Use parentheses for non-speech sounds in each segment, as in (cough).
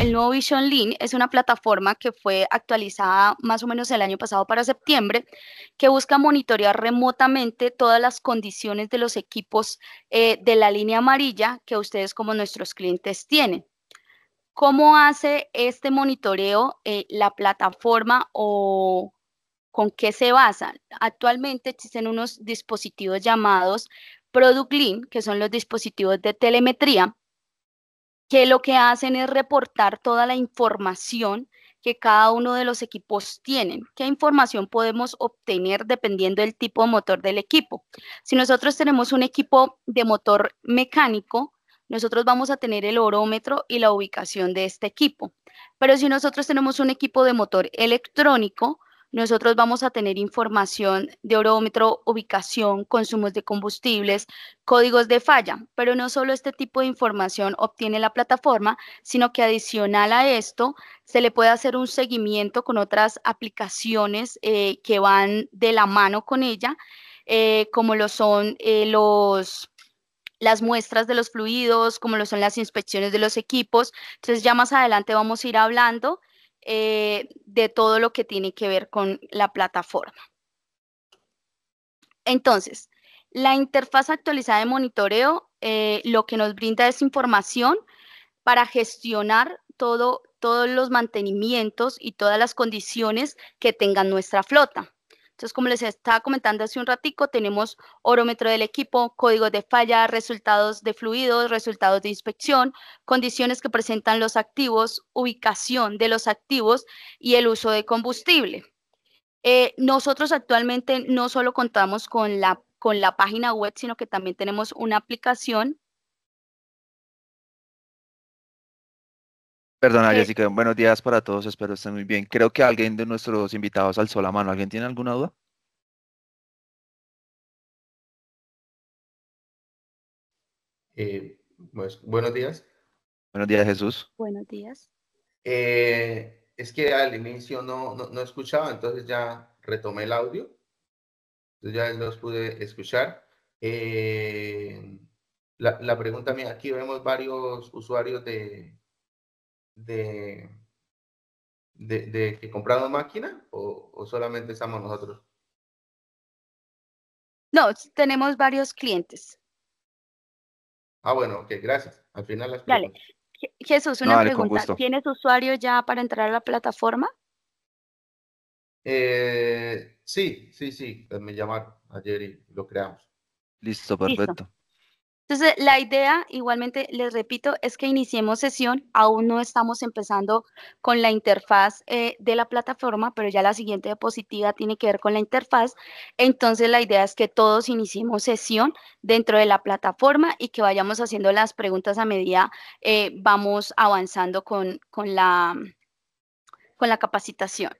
el nuevo Vision Lean es una plataforma que fue actualizada más o menos el año pasado para septiembre, que busca monitorear remotamente todas las condiciones de los equipos eh, de la línea amarilla que ustedes como nuestros clientes tienen. ¿Cómo hace este monitoreo eh, la plataforma o con qué se basa? Actualmente existen unos dispositivos llamados Product Link que son los dispositivos de telemetría que lo que hacen es reportar toda la información que cada uno de los equipos tienen. ¿Qué información podemos obtener dependiendo del tipo de motor del equipo? Si nosotros tenemos un equipo de motor mecánico, nosotros vamos a tener el orómetro y la ubicación de este equipo. Pero si nosotros tenemos un equipo de motor electrónico, nosotros vamos a tener información de orómetro, ubicación, consumos de combustibles, códigos de falla, pero no solo este tipo de información obtiene la plataforma, sino que adicional a esto se le puede hacer un seguimiento con otras aplicaciones eh, que van de la mano con ella, eh, como lo son eh, los las muestras de los fluidos, como lo son las inspecciones de los equipos. Entonces ya más adelante vamos a ir hablando eh, de todo lo que tiene que ver con la plataforma. Entonces, la interfaz actualizada de monitoreo eh, lo que nos brinda es información para gestionar todos los mantenimientos y todas las condiciones que tenga nuestra flota. Entonces, como les estaba comentando hace un ratico, tenemos orómetro del equipo, códigos de falla, resultados de fluidos, resultados de inspección, condiciones que presentan los activos, ubicación de los activos y el uso de combustible. Eh, nosotros actualmente no solo contamos con la, con la página web, sino que también tenemos una aplicación Perdona, Jessica, eh, buenos días para todos, espero estén muy bien. Creo que alguien de nuestros invitados alzó la mano. ¿Alguien tiene alguna duda? Eh, pues, buenos días. Buenos días, Jesús. Buenos días. Eh, es que al inicio no, no, escuchaba, entonces ya retomé el audio. Entonces ya los pude escuchar. la, la pregunta mía, aquí vemos varios usuarios de, de, que compraron máquina o, solamente estamos nosotros? No, tenemos varios clientes. Ah, bueno, ok, gracias. Al final las Dale. Jesús, una pregunta. ¿Tienes usuario ya para entrar a la plataforma? Eh, sí, sí, sí. Me llamaron ayer y lo creamos. Listo, perfecto. Entonces, la idea, igualmente, les repito, es que iniciemos sesión. Aún no estamos empezando con la interfaz eh, de la plataforma, pero ya la siguiente diapositiva tiene que ver con la interfaz. Entonces, la idea es que todos iniciemos sesión dentro de la plataforma y que vayamos haciendo las preguntas a medida eh, vamos avanzando con, con la capacitación.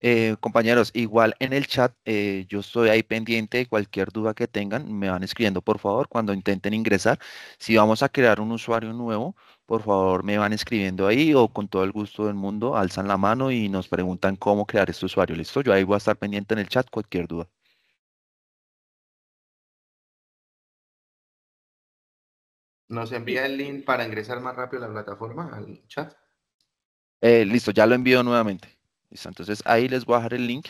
Eh, compañeros, igual en el chat, eh, yo estoy ahí pendiente de cualquier duda que tengan, me van escribiendo por favor cuando intenten ingresar. Si vamos a crear un usuario nuevo, por favor me van escribiendo ahí o con todo el gusto del mundo alzan la mano y nos preguntan cómo crear este usuario. Listo, yo ahí voy a estar pendiente en el chat cualquier duda. ¿Nos envía el link para ingresar más rápido a la plataforma, al chat? Eh, listo, ya lo envío nuevamente. Entonces ahí les voy a dejar el link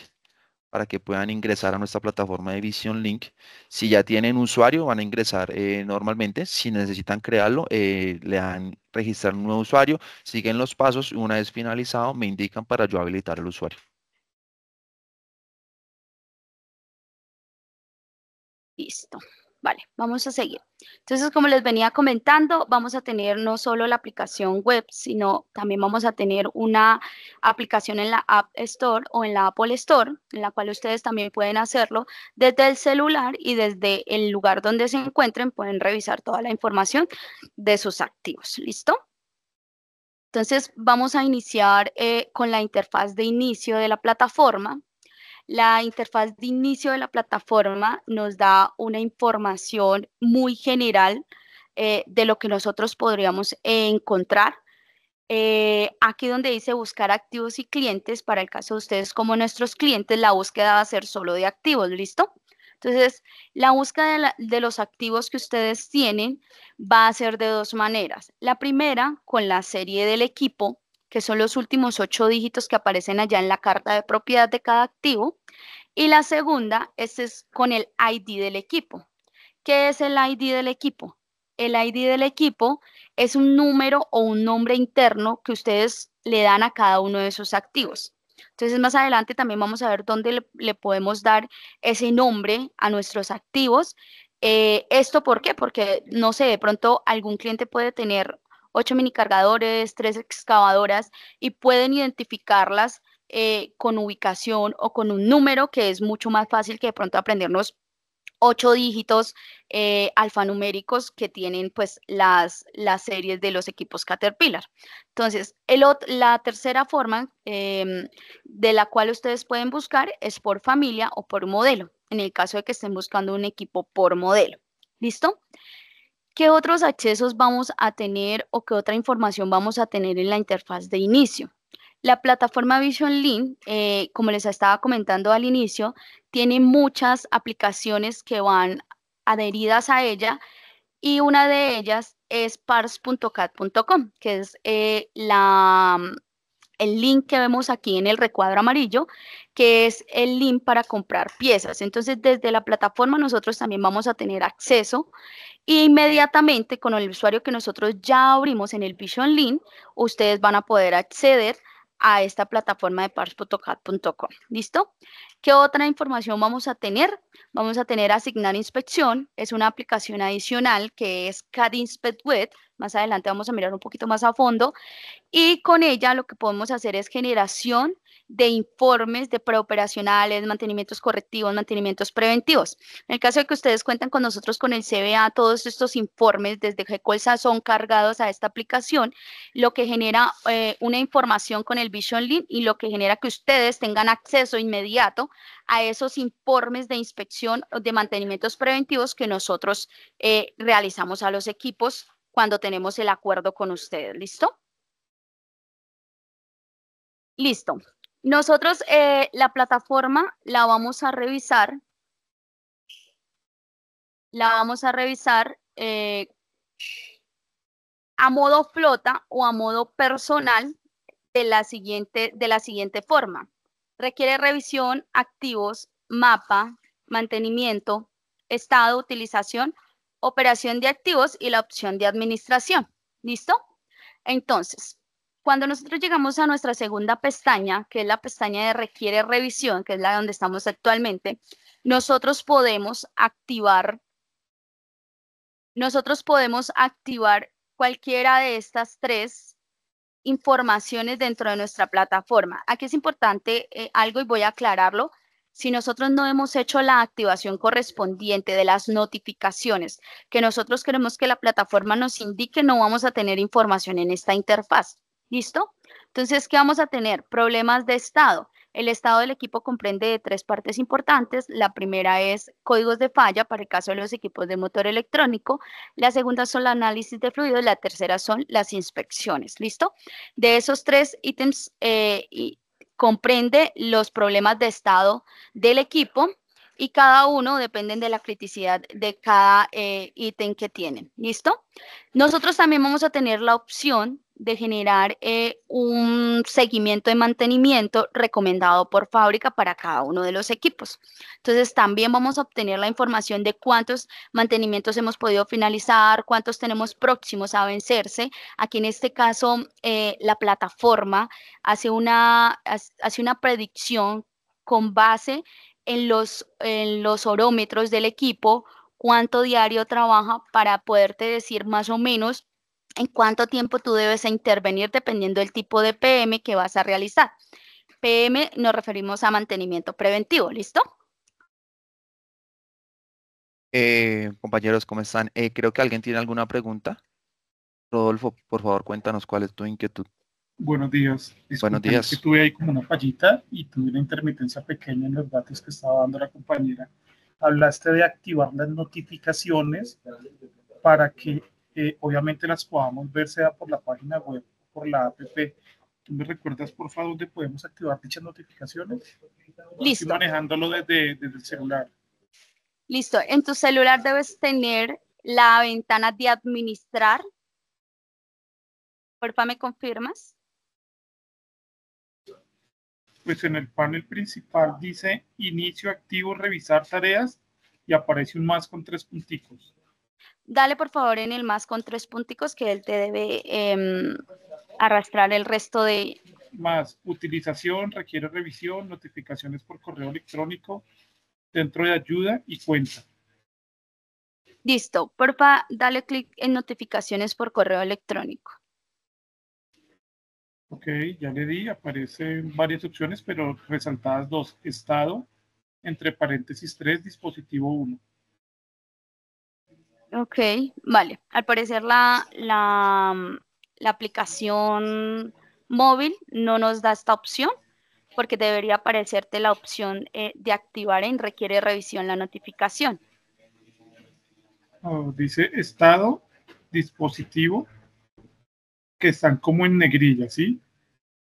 para que puedan ingresar a nuestra plataforma de Visión Link. Si ya tienen usuario, van a ingresar eh, normalmente. Si necesitan crearlo, eh, le dan registrar un nuevo usuario, siguen los pasos y una vez finalizado me indican para yo habilitar el usuario. Listo. Vale, vamos a seguir. Entonces, como les venía comentando, vamos a tener no solo la aplicación web, sino también vamos a tener una aplicación en la App Store o en la Apple Store, en la cual ustedes también pueden hacerlo desde el celular y desde el lugar donde se encuentren, pueden revisar toda la información de sus activos. ¿Listo? Entonces, vamos a iniciar eh, con la interfaz de inicio de la plataforma. La interfaz de inicio de la plataforma nos da una información muy general eh, de lo que nosotros podríamos encontrar. Eh, aquí donde dice buscar activos y clientes, para el caso de ustedes como nuestros clientes, la búsqueda va a ser solo de activos, ¿listo? Entonces, la búsqueda de, los activos que ustedes tienen va a ser de dos maneras. La primera, con la serie del equipo que son los últimos ocho dígitos que aparecen allá en la carta de propiedad de cada activo. Y la segunda este es, con el ID del equipo. ¿Qué es el ID del equipo? El ID del equipo es un número o un nombre interno que ustedes le dan a cada uno de esos activos. Entonces, más adelante también vamos a ver dónde le, podemos dar ese nombre a nuestros activos. Eh, ¿Esto por qué? Porque, no sé, de pronto algún cliente puede tener ocho minicargadores, tres excavadoras y pueden identificarlas eh, con ubicación o con un número que es mucho más fácil que de pronto aprendernos ocho dígitos eh, alfanuméricos que tienen pues las, las series de los equipos Caterpillar. Entonces, la tercera forma em, de la cual ustedes pueden buscar es por familia o por modelo, en el caso de que estén buscando un equipo por modelo. ¿Listo? ¿Qué otros accesos vamos a tener o qué otra información vamos a tener en la interfaz de inicio? La plataforma VisionLink, Link, eh, como les estaba comentando al inicio, tiene muchas aplicaciones que van adheridas a ella y una de ellas es parts.cat.com, que es eh, el link que vemos aquí en el recuadro amarillo, que es el link para comprar piezas. Entonces, desde la plataforma nosotros también vamos a tener acceso inmediatamente con el usuario que nosotros ya abrimos en el Vision Link, ustedes van a poder acceder a esta plataforma de pars.cat.com. ¿Listo? ¿Qué otra información vamos a tener? Vamos a tener Asignar Inspección, es una aplicación adicional que es CAD Inspect más adelante vamos a mirar un poquito más a fondo, y con ella lo que podemos hacer es generación de informes de preoperacionales, mantenimientos correctivos, mantenimientos preventivos. En el caso de que ustedes cuentan con nosotros con el CBA, todos estos informes desde GECOLSA son cargados a esta aplicación, lo que genera eh, una información con el Vision Link y lo que genera que ustedes tengan acceso inmediato a esos informes de inspección de mantenimientos preventivos que nosotros eh, realizamos a los equipos cuando tenemos el acuerdo con ustedes. ¿Listo? Listo. Nosotros eh, la plataforma la vamos a revisar. La vamos a revisar eh, a modo flota o a modo personal de siguiente, de la siguiente forma. Requiere revisión, activos, mapa, mantenimiento, estado, utilización, operación de activos y la opción de administración. ¿Listo? Entonces, cuando nosotros llegamos a nuestra segunda pestaña, que es la pestaña de requiere revisión, que es la donde estamos actualmente, nosotros podemos activar nosotros podemos activar cualquiera de estas tres informaciones dentro de nuestra plataforma. Aquí es importante eh, algo y voy a aclararlo. Si nosotros no hemos hecho la activación correspondiente de las notificaciones que nosotros queremos que la plataforma nos indique, no vamos a tener información en esta interfaz. ¿Listo? Entonces, ¿qué vamos a tener? Problemas de estado. El estado del equipo comprende de tres partes importantes. La primera es códigos de falla para el caso de los equipos de motor electrónico. La segunda son el análisis de fluidos. La tercera son las inspecciones. ¿Listo? De esos tres ítems eh, comprende los problemas de estado del equipo y cada uno dependen de la criticidad de cada eh, ítem que tienen. ¿Listo? Nosotros también vamos a tener la opción de generar eh, un seguimiento de mantenimiento recomendado por fábrica para cada uno de los equipos. Entonces, también vamos a obtener la información de cuántos mantenimientos hemos podido finalizar, cuántos tenemos próximos a vencerse. Aquí en este caso, eh, la plataforma hace una, hace una predicción con base en los, en los orómetros del equipo cuánto diario trabaja para poderte decir más o menos en cuánto tiempo tú debes intervenir dependiendo del tipo de PM que vas a realizar. PM nos referimos a mantenimiento preventivo, ¿listo? Eh, compañeros, ¿cómo están? Eh, creo que alguien tiene alguna pregunta. Rodolfo, por favor, cuéntanos cuál es tu inquietud. Buenos días. Buenos días. tuve ahí como una fallita y tuve una intermitencia pequeña en los datos que estaba dando la compañera. Hablaste de activar las notificaciones para que eh, obviamente las podamos ver sea por la página web, o por la app. ¿Tú me recuerdas, por favor, dónde podemos activar dichas notificaciones? Listo. Estoy manejándolo desde, el celular. Listo. En tu celular debes tener la ventana de administrar. Porfa, ¿me confirmas? pues en el panel principal dice inicio activo, revisar tareas y aparece un más con tres punticos. Dale por favor en el más con tres punticos que él te debe em, arrastrar el resto de... Más utilización, requiere revisión, notificaciones por correo electrónico, dentro de ayuda y cuenta. Listo, porfa, dale clic en notificaciones por correo electrónico. Ok, ya le di, aparecen varias opciones, pero resaltadas dos. Estado, entre paréntesis 3, dispositivo 1. Ok, vale. Al parecer la, la, aplicación móvil no nos da esta opción porque debería aparecerte la opción eh, de activar en requiere revisión la notificación. Oh, dice estado, dispositivo que están como en negrilla, ¿sí?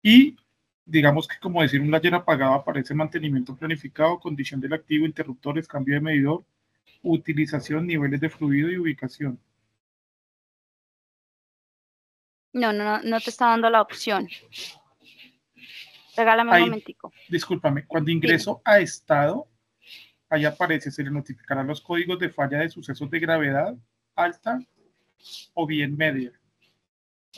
Y digamos que como decir un layer apagado aparece mantenimiento planificado, condición del activo, interruptores, cambio de medidor, utilización, niveles de fluido y ubicación. No, no, no te está dando la opción. Regálame un momentico. Discúlpame, cuando ingreso a estado, ahí aparece, se le notificarán los códigos de falla de sucesos de gravedad alta o bien media.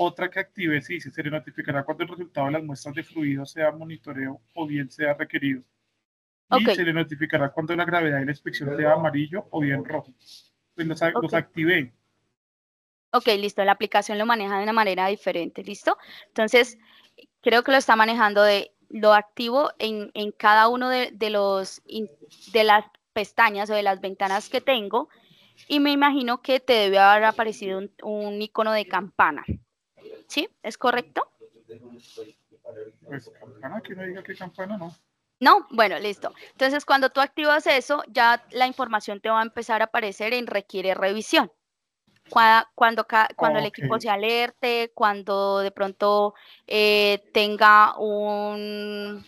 Otra que active sí, se le notificará cuando el resultado de las muestras de fluido sea monitoreo o bien sea requerido. Y se le notificará cuando la gravedad de la inspección sea amarillo o bien rojo. Pues los, okay. Ok, listo. La aplicación lo maneja de una manera diferente, ¿listo? Entonces, creo que lo está manejando de lo activo en, cada uno de, los, de las pestañas o de las ventanas que tengo y me imagino que te debe haber aparecido un, un icono de campana. ¿Sí? ¿Es correcto? Pues, no diga no. No, bueno, listo. Entonces, cuando tú activas eso, ya la información te va a empezar a aparecer en requiere revisión. Cuando, cuando, el equipo se alerte, cuando de pronto eh, tenga un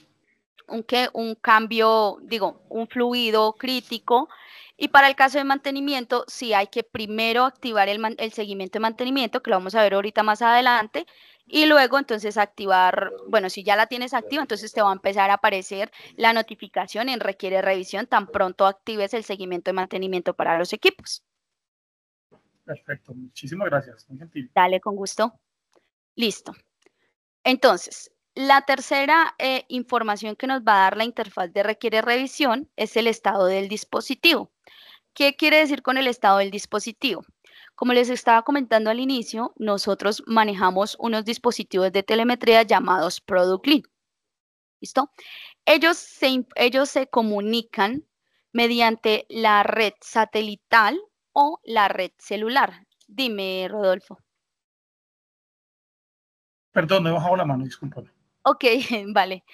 un, un cambio, digo, un fluido crítico. Y para el caso de mantenimiento, sí hay que primero activar el, el seguimiento de mantenimiento, que lo vamos a ver ahorita más adelante, y luego entonces activar, bueno, si ya la tienes activa, entonces te va a empezar a aparecer la notificación en requiere revisión tan pronto actives el seguimiento de mantenimiento para los equipos. Perfecto, muchísimas gracias, muy gentil. Dale, con gusto. Listo. Entonces, la tercera eh, información que nos va a dar la interfaz de requiere revisión es el estado del dispositivo. ¿Qué quiere decir con el estado del dispositivo? Como les estaba comentando al inicio, nosotros manejamos unos dispositivos de telemetría llamados Product ¿Listo? Ellos se, ellos se comunican mediante la red satelital o la red celular. Dime, Rodolfo. Perdón, me he bajado la mano, discúlpame. Ok, (laughs) vale.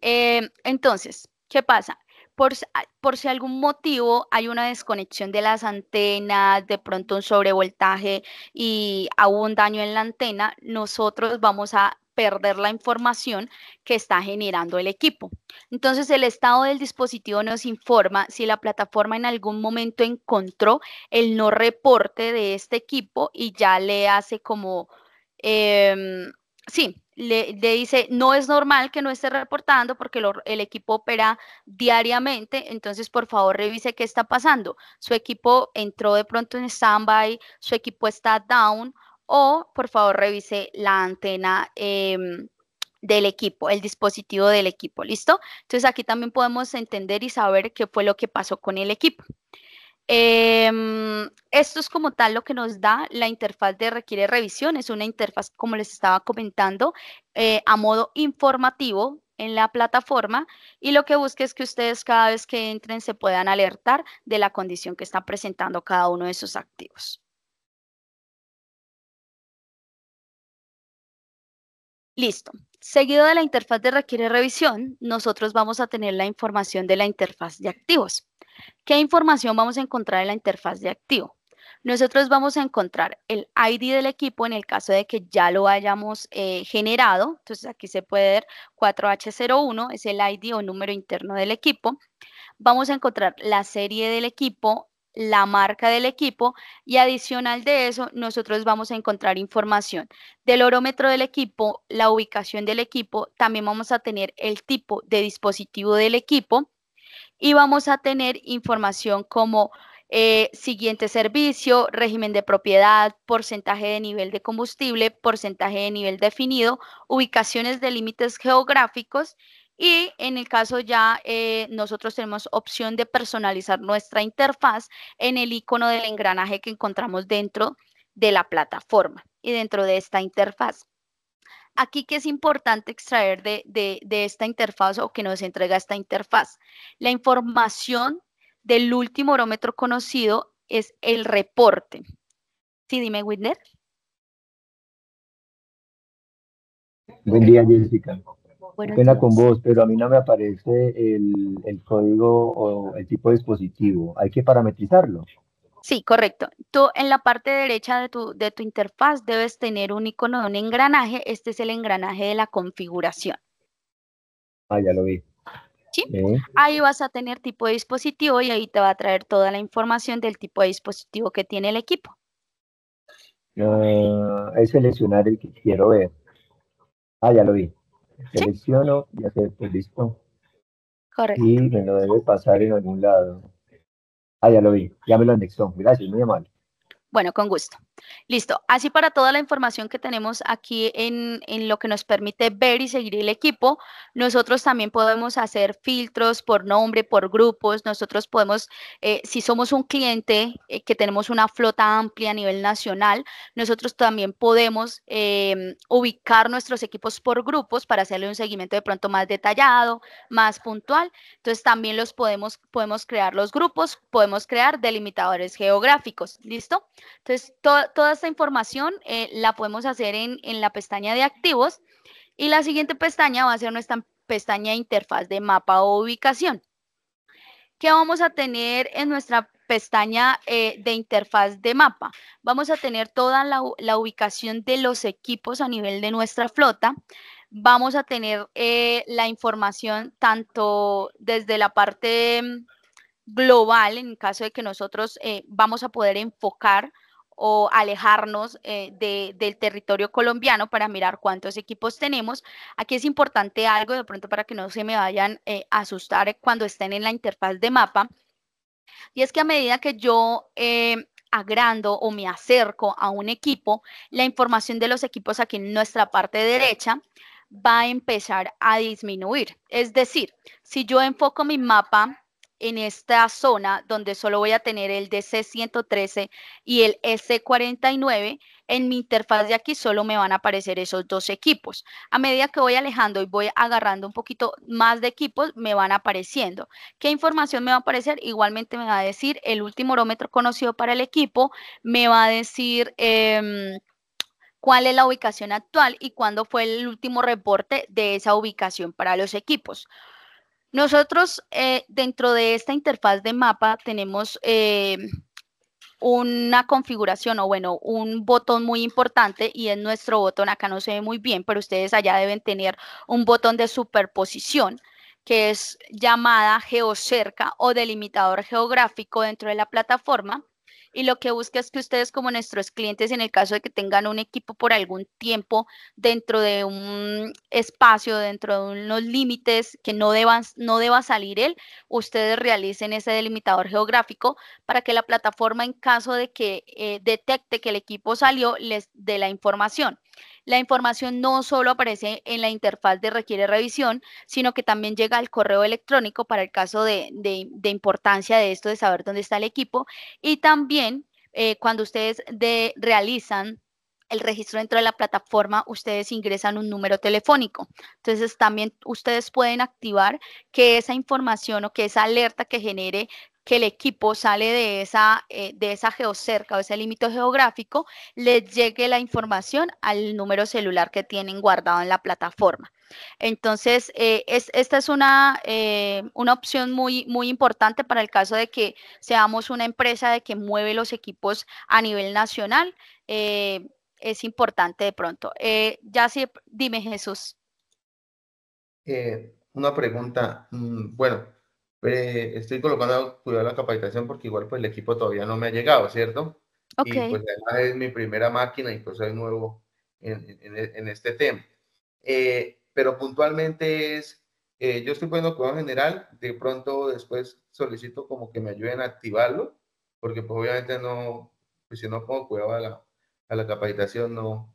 Em, entonces, ¿qué pasa? Por, ah, por, si algún motivo hay una desconexión de las antenas, de pronto un sobrevoltaje y algún un daño en la antena, nosotros vamos a perder la información que está generando el equipo. Entonces, el estado del dispositivo nos informa si la plataforma en algún momento encontró el no reporte de este equipo y ya le hace como... Em, Sí, le, dice, no es normal que no esté reportando porque el equipo opera diariamente, entonces por favor revise qué está pasando. Su equipo entró de pronto en standby, su equipo está down o por favor revise la antena em, del equipo, el dispositivo del equipo, ¿listo? Entonces aquí también podemos entender y saber qué fue lo que pasó con el equipo. Em, esto es como tal lo que nos da la interfaz de requiere revisión. Es una interfaz, como les estaba comentando, eh, a modo informativo en la plataforma y lo que busca es que ustedes cada vez que entren se puedan alertar de la condición que está presentando cada uno de sus activos. Listo. Seguido de la interfaz de requiere revisión, nosotros vamos a tener la información de la interfaz de activos. ¿Qué información vamos a encontrar en la interfaz de activo? Nosotros vamos a encontrar el ID del equipo en el caso de que ya lo hayamos eh, generado. Entonces aquí se puede ver 4H01, es el ID o número interno del equipo. Vamos a encontrar la serie del equipo, la marca del equipo y adicional de eso nosotros vamos a encontrar información del orómetro del equipo, la ubicación del equipo, también vamos a tener el tipo de dispositivo del equipo, y vamos a tener información como eh, siguiente servicio, régimen de propiedad, porcentaje de nivel de combustible, porcentaje de nivel definido, ubicaciones de límites geográficos y en el caso ya eh, nosotros tenemos opción de personalizar nuestra interfaz en el icono del engranaje que encontramos dentro de la plataforma y dentro de esta interfaz. Aquí que es importante extraer de, esta interfaz o que nos entrega esta interfaz. La información del último orómetro conocido es el reporte. Sí, dime, Whitner. Buen día, Jessica. Buenas pena con vos, pero a mí no me aparece el, el, código o el tipo de dispositivo. Hay que parametrizarlo. Sí, correcto. Tú en la parte derecha de tu, de tu interfaz debes tener un icono de un engranaje. Este es el engranaje de la configuración. Ah, ya lo vi. ¿Sí? Ahí vas a tener tipo de dispositivo y ahí te va a traer toda la información del tipo de dispositivo que tiene el equipo. Ah, es seleccionar el que quiero ver. Ah, ya lo vi. Selecciono y acepto, listo. Correcto. Y me lo debe pasar en algún lado. Ah, ya lo vi, ya me lo Gracias, muy amable. Bueno, con gusto. Listo, así para toda la información que tenemos aquí en, lo que nos permite ver y seguir el equipo, nosotros también podemos hacer filtros por nombre, por grupos, nosotros podemos, eh, si somos un cliente eh, que tenemos una flota amplia a nivel nacional, nosotros también podemos eh, ubicar nuestros equipos por grupos para hacerle un seguimiento de pronto más detallado, más puntual, entonces también los podemos, podemos crear los grupos, podemos crear delimitadores geográficos, ¿listo? Entonces, todo toda esta información eh, la podemos hacer en, la pestaña de activos y la siguiente pestaña va a ser nuestra pestaña de interfaz de mapa o ubicación. ¿Qué vamos a tener en nuestra pestaña eh, de interfaz de mapa? Vamos a tener toda la, ubicación de los equipos a nivel de nuestra flota. Vamos a tener eh, la información tanto desde la parte mm, global en caso de que nosotros vamos a poder enfocar o alejarnos eh, del territorio colombiano para mirar cuántos equipos tenemos. Aquí es importante algo, de pronto para que no se me vayan eh, a asustar eh, cuando estén en la interfaz de mapa, y es que a medida que yo agrando o me acerco a un equipo, la información de los equipos aquí en nuestra parte derecha va a empezar a disminuir. Es decir, si yo enfoco mi mapa en esta zona donde solo voy a tener el DC113 y el S49, en mi interfaz de aquí solo me van a aparecer esos dos equipos. A medida que voy alejando y voy agarrando un poquito más de equipos, me van apareciendo. ¿Qué información me va a aparecer? Igualmente me va a decir el último orómetro conocido para el equipo, me va a decir... Em, cuál es la ubicación actual y cuándo fue el último reporte de esa ubicación para los equipos. Nosotros eh, dentro de esta interfaz de mapa tenemos eh, una configuración o bueno, un botón muy importante y es nuestro botón, acá no se ve muy bien, pero ustedes allá deben tener un botón de superposición que es llamada geocerca o delimitador geográfico dentro de la plataforma y lo que busca es que ustedes como nuestros clientes, en el caso de que tengan un equipo por algún tiempo dentro de un espacio, dentro de unos límites que no, deban, no deba salir él, ustedes realicen ese delimitador geográfico para que la plataforma en caso de que eh, detecte que el equipo salió, les dé la información. La información no solo aparece en la interfaz de requiere revisión, sino que también llega al correo electrónico para el caso de, importancia de esto, de saber dónde está el equipo. Y también eh, cuando ustedes de, realizan el registro dentro de la plataforma, ustedes ingresan un número telefónico. Entonces, también ustedes pueden activar que esa información o que esa alerta que genere que el equipo sale de esa, eh, de esa geocerca o ese límite geográfico, les llegue la información al número celular que tienen guardado en la plataforma. Entonces, eh, es, esta es una, eh, una opción muy, muy importante para el caso de que seamos una empresa de que mueve los equipos a nivel nacional. es importante de pronto. ya sí, dime Jesús. una pregunta. Mm, bueno, eh, estoy colocando a la capacitación porque igual pues el equipo todavía no me ha llegado, ¿cierto? Y pues además es mi primera máquina y pues soy nuevo en, en, este tema. Eh, pero puntualmente es, eh, yo estoy poniendo cuidado general, de pronto después solicito como que me ayuden a activarlo, porque pues obviamente no, pues si no pongo cuidado a la, la capacitación no,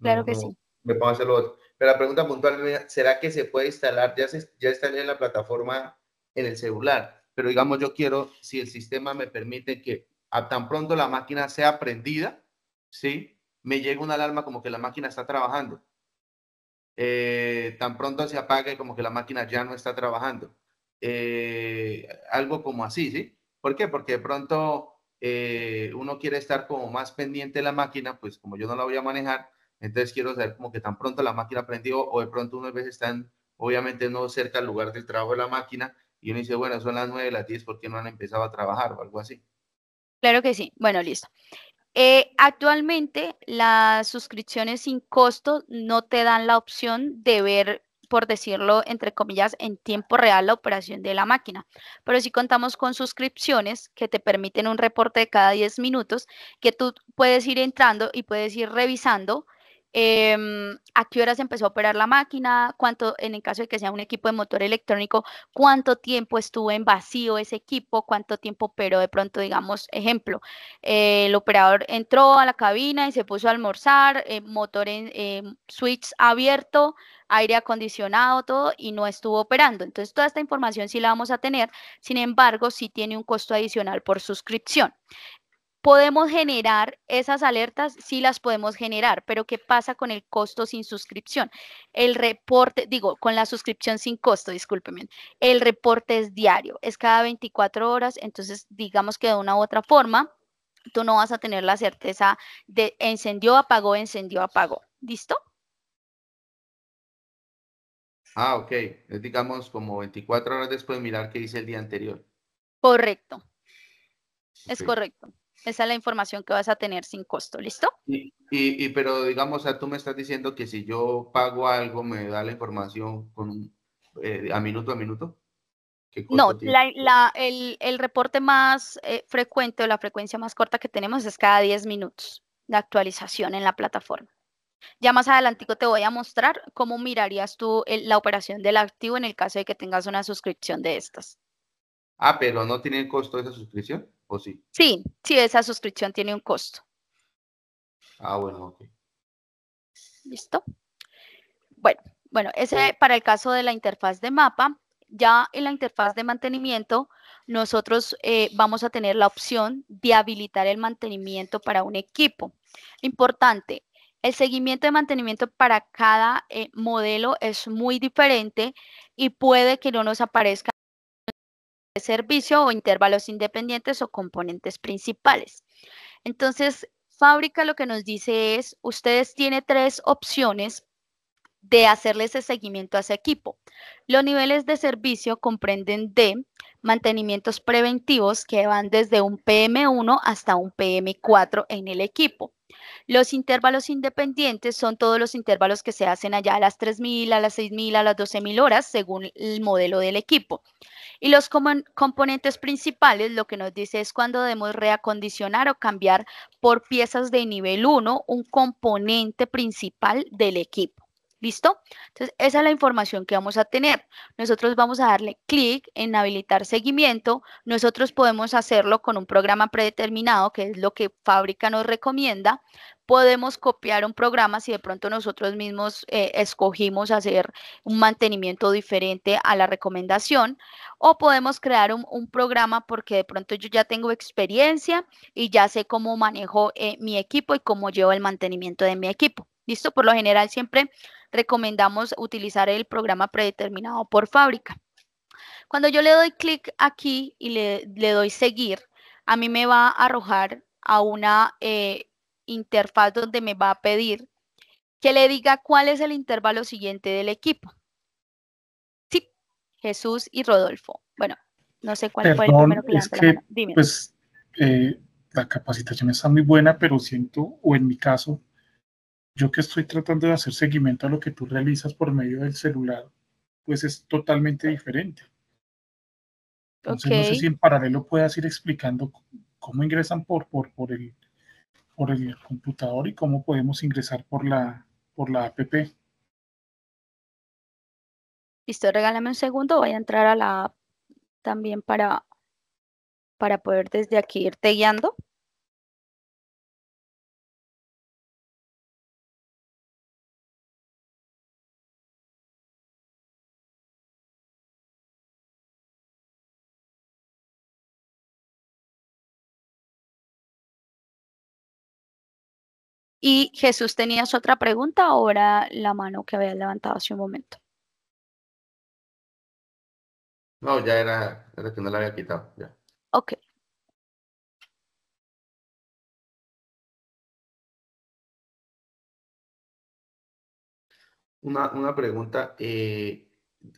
claro que sí. me puedo hacer lo otro. Pero la pregunta puntual, ¿será que se puede instalar? ¿Ya, se, ya está en la plataforma en el celular. Pero digamos, yo quiero, si el sistema me permite que tan pronto la máquina sea prendida, ¿sí? Me llega una alarma como que la máquina está trabajando. Eh, tan pronto se apague como que la máquina ya no está trabajando. Eh, algo como así, ¿sí? ¿Por qué? Porque de pronto eh, uno quiere estar como más pendiente de la máquina, pues como yo no la voy a manejar, entonces quiero saber como que tan pronto la máquina prendió o de pronto una vez están, obviamente no cerca al lugar del trabajo de la máquina, y uno dice, bueno, son las 9, las 10, ¿por qué no han empezado a trabajar o algo así? Claro que sí. Bueno, listo. Eh, actualmente las suscripciones sin costo no te dan la opción de ver, por decirlo entre comillas, en tiempo real la operación de la máquina, pero sí contamos con suscripciones que te permiten un reporte de cada 10 minutos que tú puedes ir entrando y puedes ir revisando Em, a qué horas se empezó a operar la máquina, cuánto, en el caso de que sea un equipo de motor electrónico, cuánto tiempo estuvo en vacío ese equipo, cuánto tiempo operó de pronto, digamos, ejemplo, eh, el operador entró a la cabina y se puso a almorzar, eh, motor en eh, switch abierto, aire acondicionado, todo, y no estuvo operando. Entonces, toda esta información sí la vamos a tener, sin embargo, sí tiene un costo adicional por suscripción podemos generar esas alertas, sí las podemos generar, pero ¿qué pasa con el costo sin suscripción? El reporte, digo, con la suscripción sin costo, discúlpeme, el reporte es diario, es cada 24 horas, entonces digamos que de una u otra forma, tú no vas a tener la certeza de encendió, apagó, encendió, apagó. ¿Listo? Ah, ok. Es digamos como 24 horas después de mirar qué dice el día anterior. Correcto. Es correcto. Esa es la información que vas a tener sin costo, ¿listo? Y, pero digamos, a tú me estás diciendo que si yo pago algo, me da la información con, eh, a minuto a minuto. No, el, reporte más eh, frecuente o la frecuencia más corta que tenemos es cada 10 minutos de actualización en la plataforma. Ya más adelantico te voy a mostrar cómo mirarías tú la operación del activo en el caso de que tengas una suscripción de estas. Ah, pero no tiene costo esa suscripción. ¿O sí? Sí, sí, esa suscripción tiene un costo. Ah, bueno, ok. ¿Listo? Bueno, bueno, ese para el caso de la interfaz de mapa, ya en la interfaz de mantenimiento, nosotros eh, vamos a tener la opción de habilitar el mantenimiento para un equipo. Importante, el seguimiento de mantenimiento para cada eh, modelo es muy diferente y puede que no nos aparezca servicio o intervalos independientes o componentes principales. Entonces, fábrica lo que nos dice es, ustedes tienen tres opciones de hacerle ese seguimiento a ese equipo. Los niveles de servicio comprenden de mantenimientos preventivos que van desde un PM1 hasta un PM4 en el equipo. Los intervalos independientes son todos los intervalos que se hacen allá a las 3.000, a las 6.000, a las 12.000 horas, según el modelo del equipo. Y los componentes principales lo que nos dice es cuando debemos reacondicionar o cambiar por piezas de nivel 1 un componente principal del equipo. ¿Listo? Entonces, esa es la información que vamos a tener. Nosotros vamos a darle clic en habilitar seguimiento. Nosotros podemos hacerlo con un programa predeterminado, que es lo que Fábrica nos recomienda. Podemos copiar un programa si de pronto nosotros mismos eh, escogimos hacer un mantenimiento diferente a la recomendación. O podemos crear un, programa porque de pronto yo ya tengo experiencia y ya sé cómo manejo eh, mi equipo y cómo llevo el mantenimiento de mi equipo. ¿Listo? Por lo general siempre recomendamos utilizar el programa predeterminado por fábrica. Cuando yo le doy clic aquí y le, doy seguir, a mí me va a arrojar a una eh, interfaz donde me va a pedir que le diga cuál es el intervalo siguiente del equipo. Sí, Jesús y Rodolfo. Bueno, no sé cuál fue el primero que es que, Pues eh, la capacitación está muy buena, pero siento, o en mi caso, yo que estoy tratando de hacer seguimiento a lo que tú realizas por medio del celular, pues es totalmente diferente. Entonces, no sé si en paralelo puedas ir explicando cómo ingresan por, por, por, el, por el computador y cómo podemos ingresar por la, por la app. Listo, regálame un segundo, voy a entrar a la app también para, para poder desde aquí irte guiando. Y Jesús, ¿tenías otra pregunta? Ahora la mano que había levantado hace un momento. No, ya era, que no la había quitado. Ya. Ok. Una, una pregunta, eh,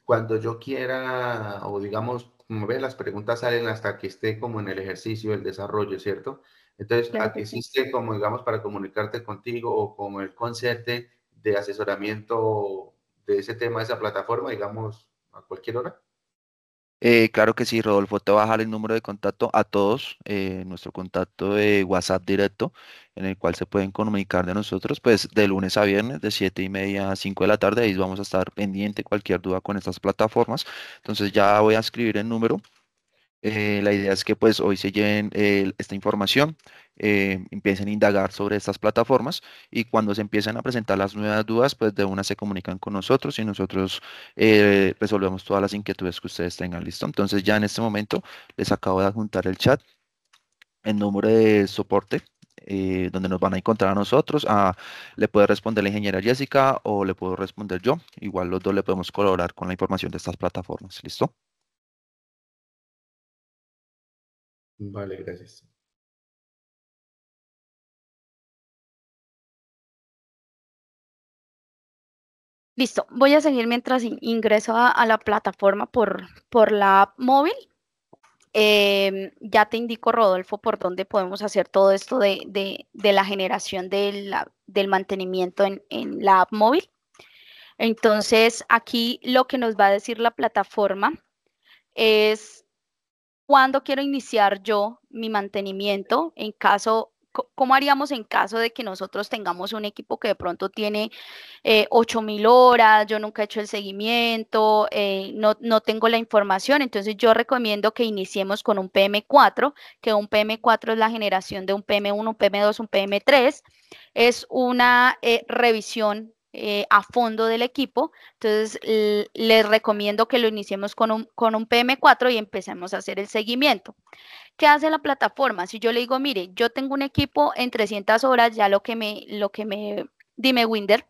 cuando yo quiera, o digamos, como ves, las preguntas salen hasta que esté como en el ejercicio, el desarrollo, ¿cierto? Entonces, a qué existe como, digamos, para comunicarte contigo o con el concepto de asesoramiento de ese tema, de esa plataforma, digamos, a cualquier hora. Eh, claro que sí, Rodolfo, te voy a dejar el número de contacto a todos, eh, nuestro contacto de WhatsApp directo, en el cual se pueden comunicar de nosotros, pues de lunes a viernes, de 7 y media a 5 de la tarde, ahí vamos a estar pendiente cualquier duda con estas plataformas. Entonces ya voy a escribir el número eh, la idea es que pues hoy se lleven eh, esta información, eh, empiecen a indagar sobre estas plataformas y cuando se empiecen a presentar las nuevas dudas, pues de una se comunican con nosotros y nosotros resolvemos todas las inquietudes que ustedes tengan, ¿listo? Entonces ya en este momento les acabo de adjuntar el chat, el número de soporte donde nos van a encontrar a nosotros. A ah, le puede responder la ingeniera Jessica o le puedo responder yo. Igual los dos le podemos colaborar con la información de estas plataformas. ¿Listo? Vale, gracias. Listo, voy a seguir mientras ingreso a, la plataforma por, la app móvil. Em, ya te indico, Rodolfo, por dónde podemos hacer todo esto de, la generación del, mantenimiento en, en, la app móvil. Entonces, aquí lo que nos va a decir la plataforma es ¿Cuándo quiero iniciar yo mi mantenimiento en caso ¿Cómo haríamos en caso de que nosotros tengamos un equipo que de pronto tiene 8.000 eh, horas, yo nunca he hecho el seguimiento, eh, no, tengo la información? Entonces yo recomiendo que iniciemos con un PM4, que un PM4 es la generación de un PM1, un PM2, un PM3. Es una eh, revisión eh, a fondo del equipo. Entonces, les recomiendo que lo iniciemos con un, con un PM4 y empecemos a hacer el seguimiento. ¿Qué hace la plataforma? Si yo le digo, mire, yo tengo un equipo en 300 horas, ya lo que me, lo que me, dime Winder.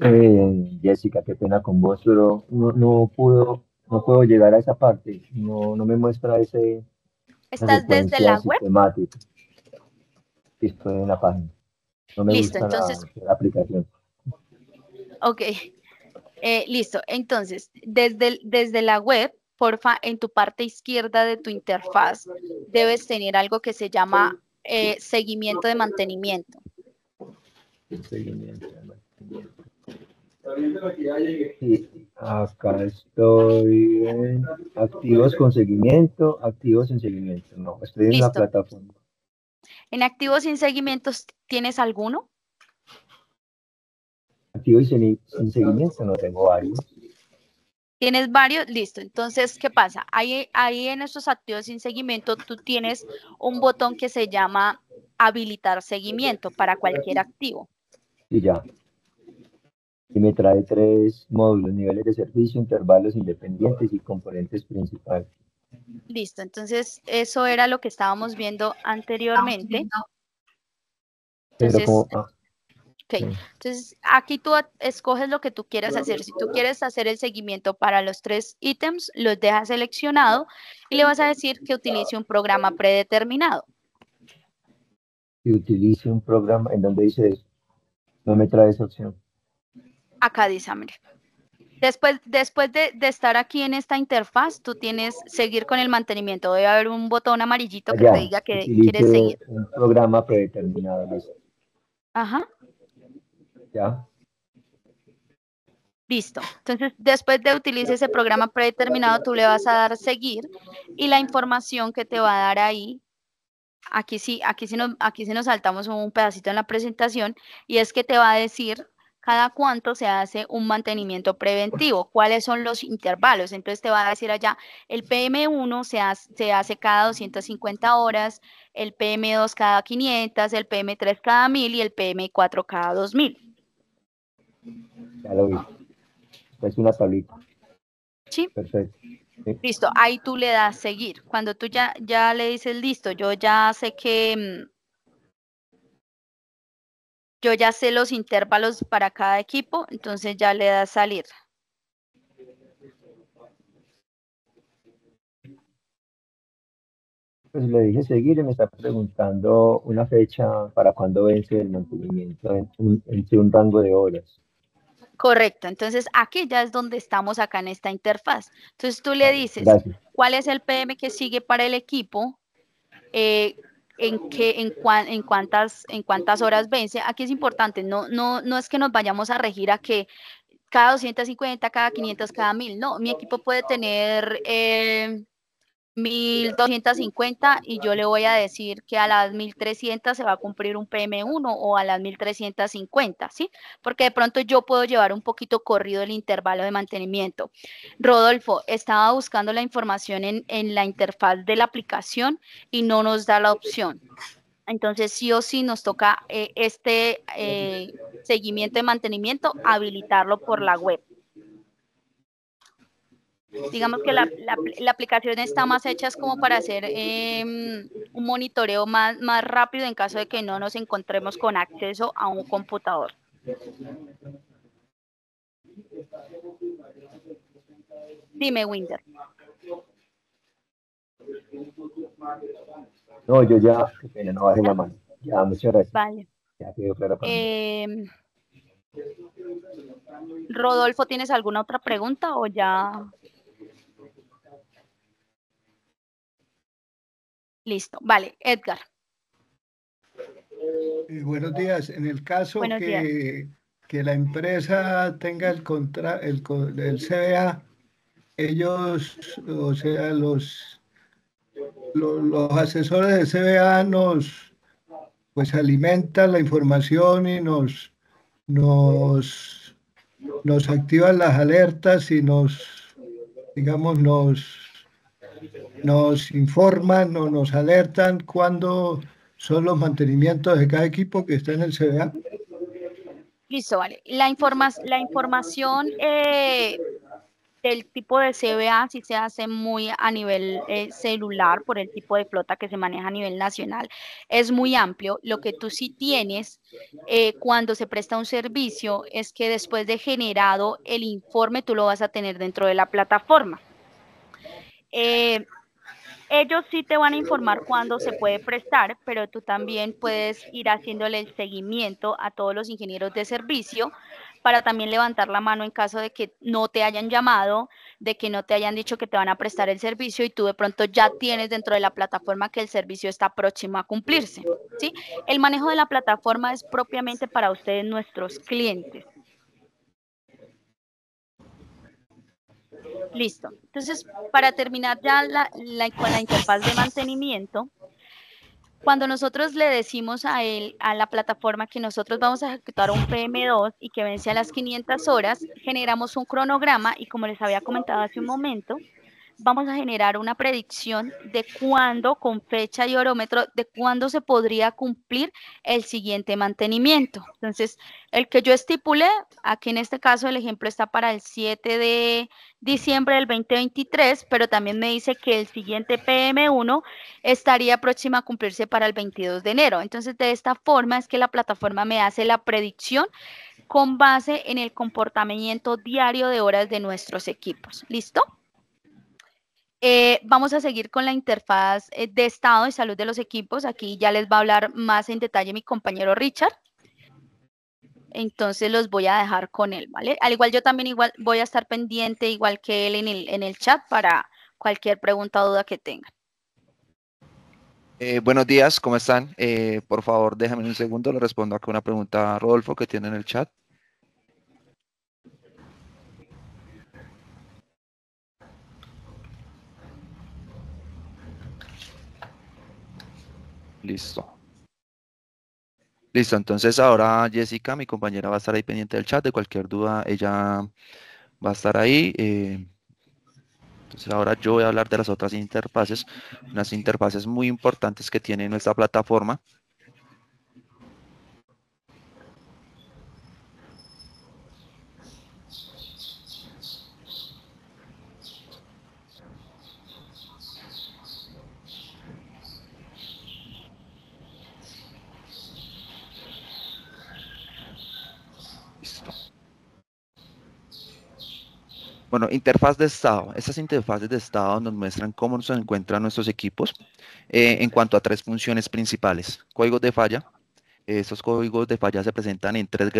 Eh, Jessica, qué pena con vos, pero no, no puedo, no puedo llegar a esa parte, no, no me muestra ese... ¿Estás desde la web? Listo, en la página listo, entonces. aplicación. Ok. Eh, listo. Entonces, desde, desde la web, porfa, en tu parte izquierda de tu interfaz, debes tener algo que se llama eh, seguimiento de mantenimiento. Seguimiento de mantenimiento. Sí, acá estoy en activos con seguimiento, activos en seguimiento. No, estoy en la plataforma. ¿En activos sin seguimiento, tienes alguno? Activos sin, seguimiento, no tengo varios. Tienes varios, listo. Entonces, ¿qué pasa? Ahí, ahí en estos activos sin seguimiento tú tienes un botón que se llama habilitar seguimiento para cualquier activo. Y ya. Y me trae tres módulos, niveles de servicio, intervalos independientes y componentes principales. Listo, entonces eso era lo que estábamos viendo anteriormente. Entonces, ah, entonces aquí tú escoges lo que tú quieras hacer. Si tú quieres hacer el seguimiento para los tres ítems, los dejas seleccionado y le vas a decir que utilice un programa predeterminado. Y utilice un programa en donde dice eso. No me trae esa opción. Acá dice, mire. Después, después de, estar aquí en esta interfaz, tú tienes seguir con el mantenimiento. Debe haber un botón amarillito que te diga que quieres seguir. Un programa predeterminado. Ajá. Ya. Listo. Entonces, después de utilizar ese programa predeterminado, tú le vas a dar seguir y la información que te va a dar ahí, aquí sí, aquí sí, nos, aquí sí nos saltamos un pedacito en la presentación, y es que te va a decir cada cuánto se hace un mantenimiento preventivo, cuáles son los intervalos. Entonces te va a decir allá, el PM1 se hace, cada 250 horas, el PM2 cada 500, el PM3 cada 1000 y el PM4 cada 2000. Ya lo vi. Es una tablita. Sí. Perfecto. Listo, ahí tú le das seguir. Cuando tú ya le dices, listo, yo ya sé que mm, yo ya sé los intervalos para cada equipo, entonces ya le da salir. Pues le dije seguir y me está preguntando una fecha para cuando vence el mantenimiento entre un, rango de horas. Correcto, entonces aquí ya es donde estamos acá en esta interfaz. Entonces tú le dices cuál es el PM que sigue para el equipo, eh, en, qué, en, en, cuántas, en cuántas horas vence. Aquí es importante, no, no, no es que nos vayamos a regir a que cada 250, cada 500, cada 1000, no, mi equipo puede tener... Eh, 1250 y yo le voy a decir que a las 1300 se va a cumplir un PM1 o a las 1350, ¿sí? Porque de pronto yo puedo llevar un poquito corrido el intervalo de mantenimiento. Rodolfo, estaba buscando la información en, la interfaz de la aplicación y no nos da la opción. Entonces, sí o sí nos toca eh, este eh, seguimiento de mantenimiento, habilitarlo por la web. Digamos que la, aplicación está más hecha es como para hacer em, un monitoreo más, más rápido en caso de que no nos encontremos con acceso a un computador. Dime, Winder. No, yo ya, no la Ya, Vale. Rodolfo, ¿tienes alguna otra pregunta o ya Listo, vale, Edgar. Eh, buenos días. En el caso que, que, la empresa tenga el, contra, el, el CBA, ellos, o sea, los, los, asesores del CBA nos pues alimentan la información y nos, nos, nos activan las alertas y nos, digamos, nos nos informan o nos alertan cuándo son los mantenimientos de cada equipo que está en el CBA? Listo, vale. La, informa la información eh, del tipo de CBA si se hace muy a nivel eh, celular por el tipo de flota que se maneja a nivel nacional. Es muy amplio. Lo que tú sí tienes eh, cuando se presta un servicio es que después de generado el informe tú lo vas a tener dentro de la plataforma ellos sí te van a informar cuándo se puede prestar, pero tú también puedes ir haciéndole el seguimiento a todos los ingenieros de servicio para también levantar la mano en caso de que no te hayan llamado, de que no te hayan dicho que te van a prestar el servicio y tú de pronto ya tienes dentro de la plataforma que el servicio está próximo a cumplirse. ¿sí? El manejo de la plataforma es propiamente para ustedes, nuestros clientes. Listo. Entonces, para terminar ya la, con la interfaz de mantenimiento, cuando nosotros le decimos a él, a la plataforma, que nosotros vamos a ejecutar un PM2 y que vence a las 500 horas, generamos un cronograma y como les había comentado hace un momento, vamos a generar una predicción de cuándo, con fecha y orómetro, de cuándo se podría cumplir el siguiente mantenimiento. Entonces, el que yo estipulé, aquí en este caso el ejemplo está para el 7 de diciembre del 2023, pero también me dice que el siguiente PM1 estaría próxima a cumplirse para el 22 de enero. Entonces, de esta forma es que la plataforma me hace la predicción con base en el comportamiento diario de horas de nuestros equipos. ¿Listo? Eh, vamos a seguir con la interfaz eh, de estado y salud de los equipos. Aquí ya les va a hablar más en detalle mi compañero Richard. Entonces los voy a dejar con él, ¿vale? Al igual yo también igual voy a estar pendiente, igual que él en el, chat, para cualquier pregunta o duda que tengan. Eh, buenos días, ¿cómo están? por favor, déjame un segundo, le respondo acá una pregunta a Rodolfo que tiene en el chat. Listo. Listo, entonces ahora Jessica, mi compañera, va a estar ahí pendiente del chat. De cualquier duda, ella va a estar ahí. Eh, entonces ahora yo voy a hablar de las otras interfaces, unas interfaces muy importantes que tiene nuestra plataforma. Bueno, interfaz de estado. Estas interfaces de estado nos muestran cómo se encuentran nuestros equipos eh, en cuanto a tres funciones principales. Códigos de falla. Estos códigos de falla se presentan en tres,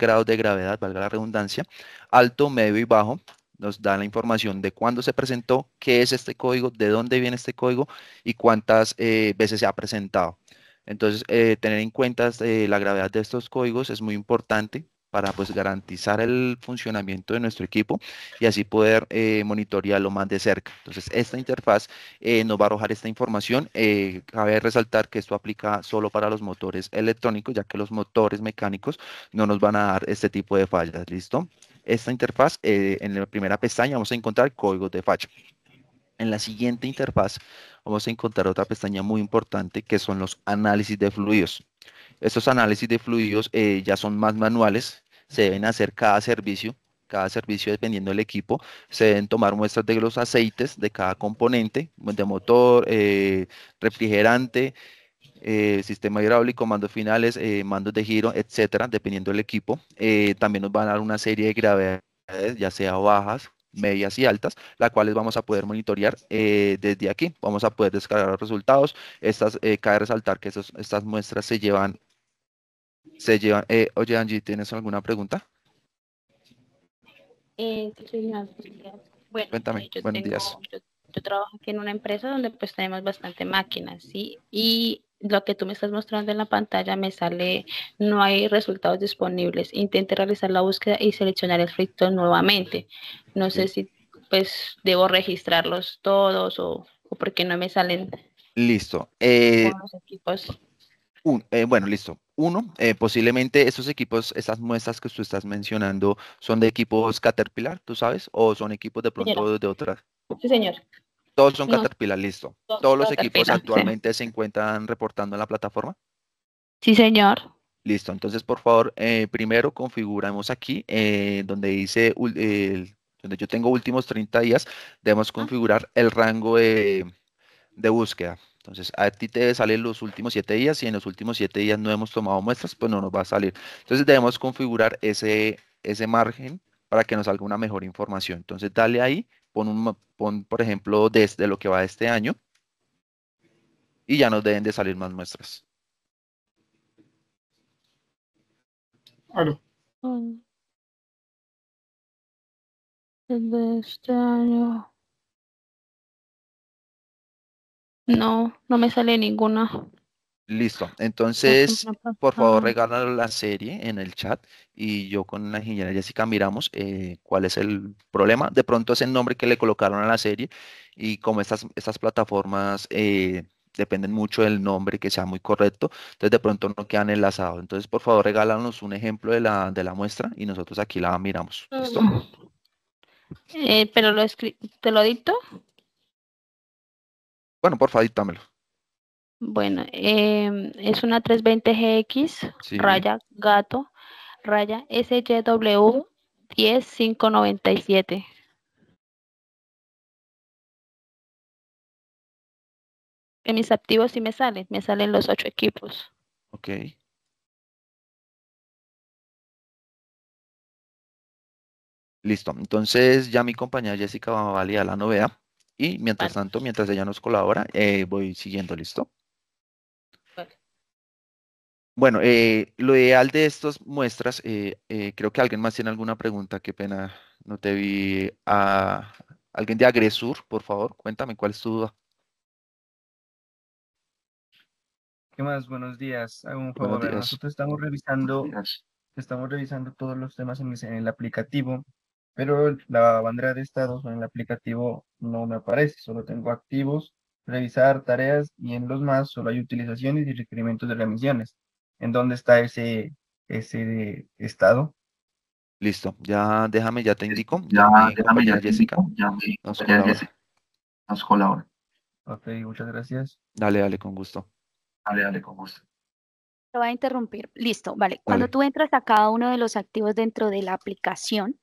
grados de gravedad, valga la redundancia, alto, medio y bajo. Nos dan la información de cuándo se presentó, qué es este código, de dónde viene este código y cuántas eh, veces se ha presentado. Entonces, eh, tener en cuenta la gravedad de estos códigos es muy importante para pues garantizar el funcionamiento de nuestro equipo y así poder eh, monitorearlo más de cerca. Entonces, esta interfaz eh, nos va a arrojar esta información. Eh, cabe resaltar que esto aplica solo para los motores electrónicos, ya que los motores mecánicos no nos van a dar este tipo de fallas. ¿Listo? Esta interfaz, en la primera pestaña vamos a encontrar códigos de falla. En la siguiente interfaz vamos a encontrar otra pestaña muy importante que son los análisis de fluidos. Estos análisis de fluidos eh, ya son más manuales, se deben hacer cada servicio, cada servicio dependiendo del equipo, se deben tomar muestras de los aceites de cada componente, de motor, eh, refrigerante, eh, sistema hidráulico, mandos finales, mandos de giro, etcétera, dependiendo del equipo. también nos van a dar una serie de gravedades, ya sea bajas, medias y altas, las cuales vamos a poder monitorear eh, desde aquí. Vamos a poder descargar los resultados. Estas, eh, cabe resaltar que esos, estas muestras se llevan, se llevan. Eh, oye, Angie, ¿tienes alguna pregunta? bueno, Cuéntame, yo buenos días. Yo, trabajo aquí en una empresa donde pues tenemos bastante máquinas, ¿sí? Y lo que tú me estás mostrando en la pantalla me sale, no hay resultados disponibles. Intente realizar la búsqueda y seleccionar el filtro nuevamente. No sé si pues debo registrarlos todos o, o porque no me salen. Listo. Eh, equipos. Eh, bueno, listo. Uno, eh, posiblemente esos equipos, esas muestras que tú estás mencionando, son de equipos Caterpillar, tú sabes, o son equipos de pronto de otras. Sí, señor. Todos son Caterpillar, listo. Todos, los equipos actualmente se encuentran reportando en la plataforma. Sí, señor. Listo, entonces por favor, eh, primero configuramos aquí eh, donde dice, donde yo tengo últimos 30 días, debemos configurar el rango de, búsqueda. Entonces, a ti te salen los últimos 7 días. y en los últimos 7 días no hemos tomado muestras, pues no nos va a salir. Entonces, debemos configurar ese, ese margen para que nos salga una mejor información. Entonces, dale ahí pon, un, pon por ejemplo, desde lo que va este año, y ya nos deben de salir más muestras. El de este año. No, no me sale ninguna. Listo. Entonces, por favor, regálanos la serie en el chat y yo con la ingeniera Jessica miramos eh, cuál es el problema. De pronto es el nombre que le colocaron a la serie y como estas, estas plataformas eh, dependen mucho del nombre que sea muy correcto, entonces de pronto no quedan enlazados. Entonces, por favor, regálanos un ejemplo de la, muestra y nosotros aquí la miramos. ¿Listo? Eh, pero lo ¿te lo dicto? Bueno, por favor, díctamelo. Bueno, em, es una 320GX, raya gato, raya SYW 10597. En mis activos sí me salen, me salen los ocho equipos. Ok. Listo, entonces ya mi compañera Jessica va a validar la novedad y mientras tanto, mientras ella nos colabora, eh, voy siguiendo, ¿listo? Bueno, eh, lo ideal de estas muestras, eh, eh, creo que alguien más tiene alguna pregunta, qué pena, no te vi. A... Alguien de Agresur, por favor, cuéntame cuál es tu duda. ¿Qué más? Buenos días. Hago un favor. Nosotros estamos revisando, estamos revisando todos los temas en, en el aplicativo, pero la bandera de estados en el aplicativo no me aparece, solo tengo activos, revisar tareas y en los más solo hay utilizaciones y requerimientos de remisiones en dónde está ese, ese estado. Listo, ya déjame, ya te indico. Ya, déjame, ya Jessica. ya nos, colabora. Ok, muchas gracias. Dale, dale, con gusto. Dale, dale, con gusto. Te voy a interrumpir. Listo, vale. Cuando tú entras a cada uno de los activos dentro de la aplicación,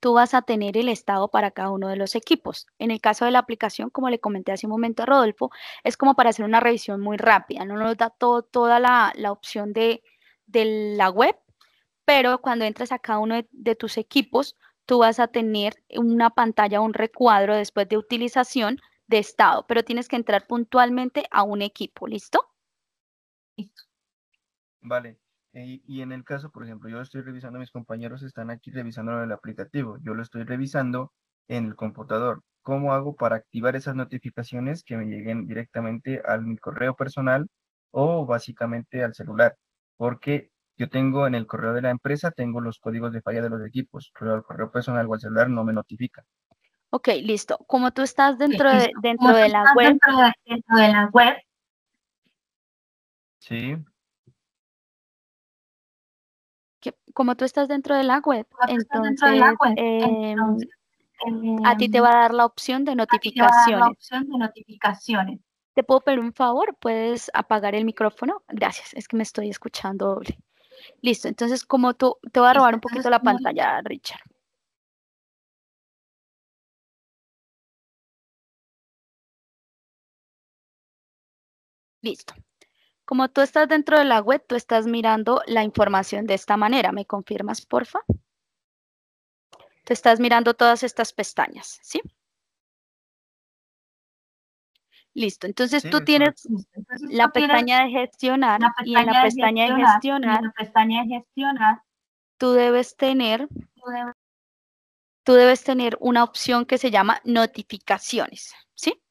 tú vas a tener el estado para cada uno de los equipos. En el caso de la aplicación, como le comenté hace un momento a Rodolfo, es como para hacer una revisión muy rápida, no nos da todo, toda la, opción de, de, la web, pero cuando entras a cada uno de, tus equipos, tú vas a tener una pantalla, un recuadro después de utilización de estado, pero tienes que entrar puntualmente a un equipo, Listo. Vale. Eh, y en el caso, por ejemplo, yo estoy revisando, mis compañeros están aquí revisando el aplicativo, yo lo estoy revisando en el computador. ¿Cómo hago para activar esas notificaciones que me lleguen directamente al mi correo personal o básicamente al celular? Porque yo tengo en el correo de la empresa, tengo los códigos de falla de los equipos, pero al correo personal o al celular no me notifica. Ok, listo. Como tú estás dentro de, la web. dentro de la web. Sí. como tú estás dentro em, de la web, entonces, a ti te va a dar la opción de notificaciones. Te, puedo pedir un favor, puedes apagar el micrófono. Gracias, es que me estoy escuchando doble. Listo, entonces como tú te voy a robar un poquito la pantalla, Richard. Listo. Como tú estás dentro de la web, tú estás mirando la información de esta manera. ¿Me confirmas, porfa? Tú estás mirando todas estas pestañas, ¿sí? Listo, entonces tú tienes la pestaña de gestionar y en la pestaña de gestionar, la pestaña de gestionar tú debes tener tú debes tener una opción que se llama notificaciones, ¿sí?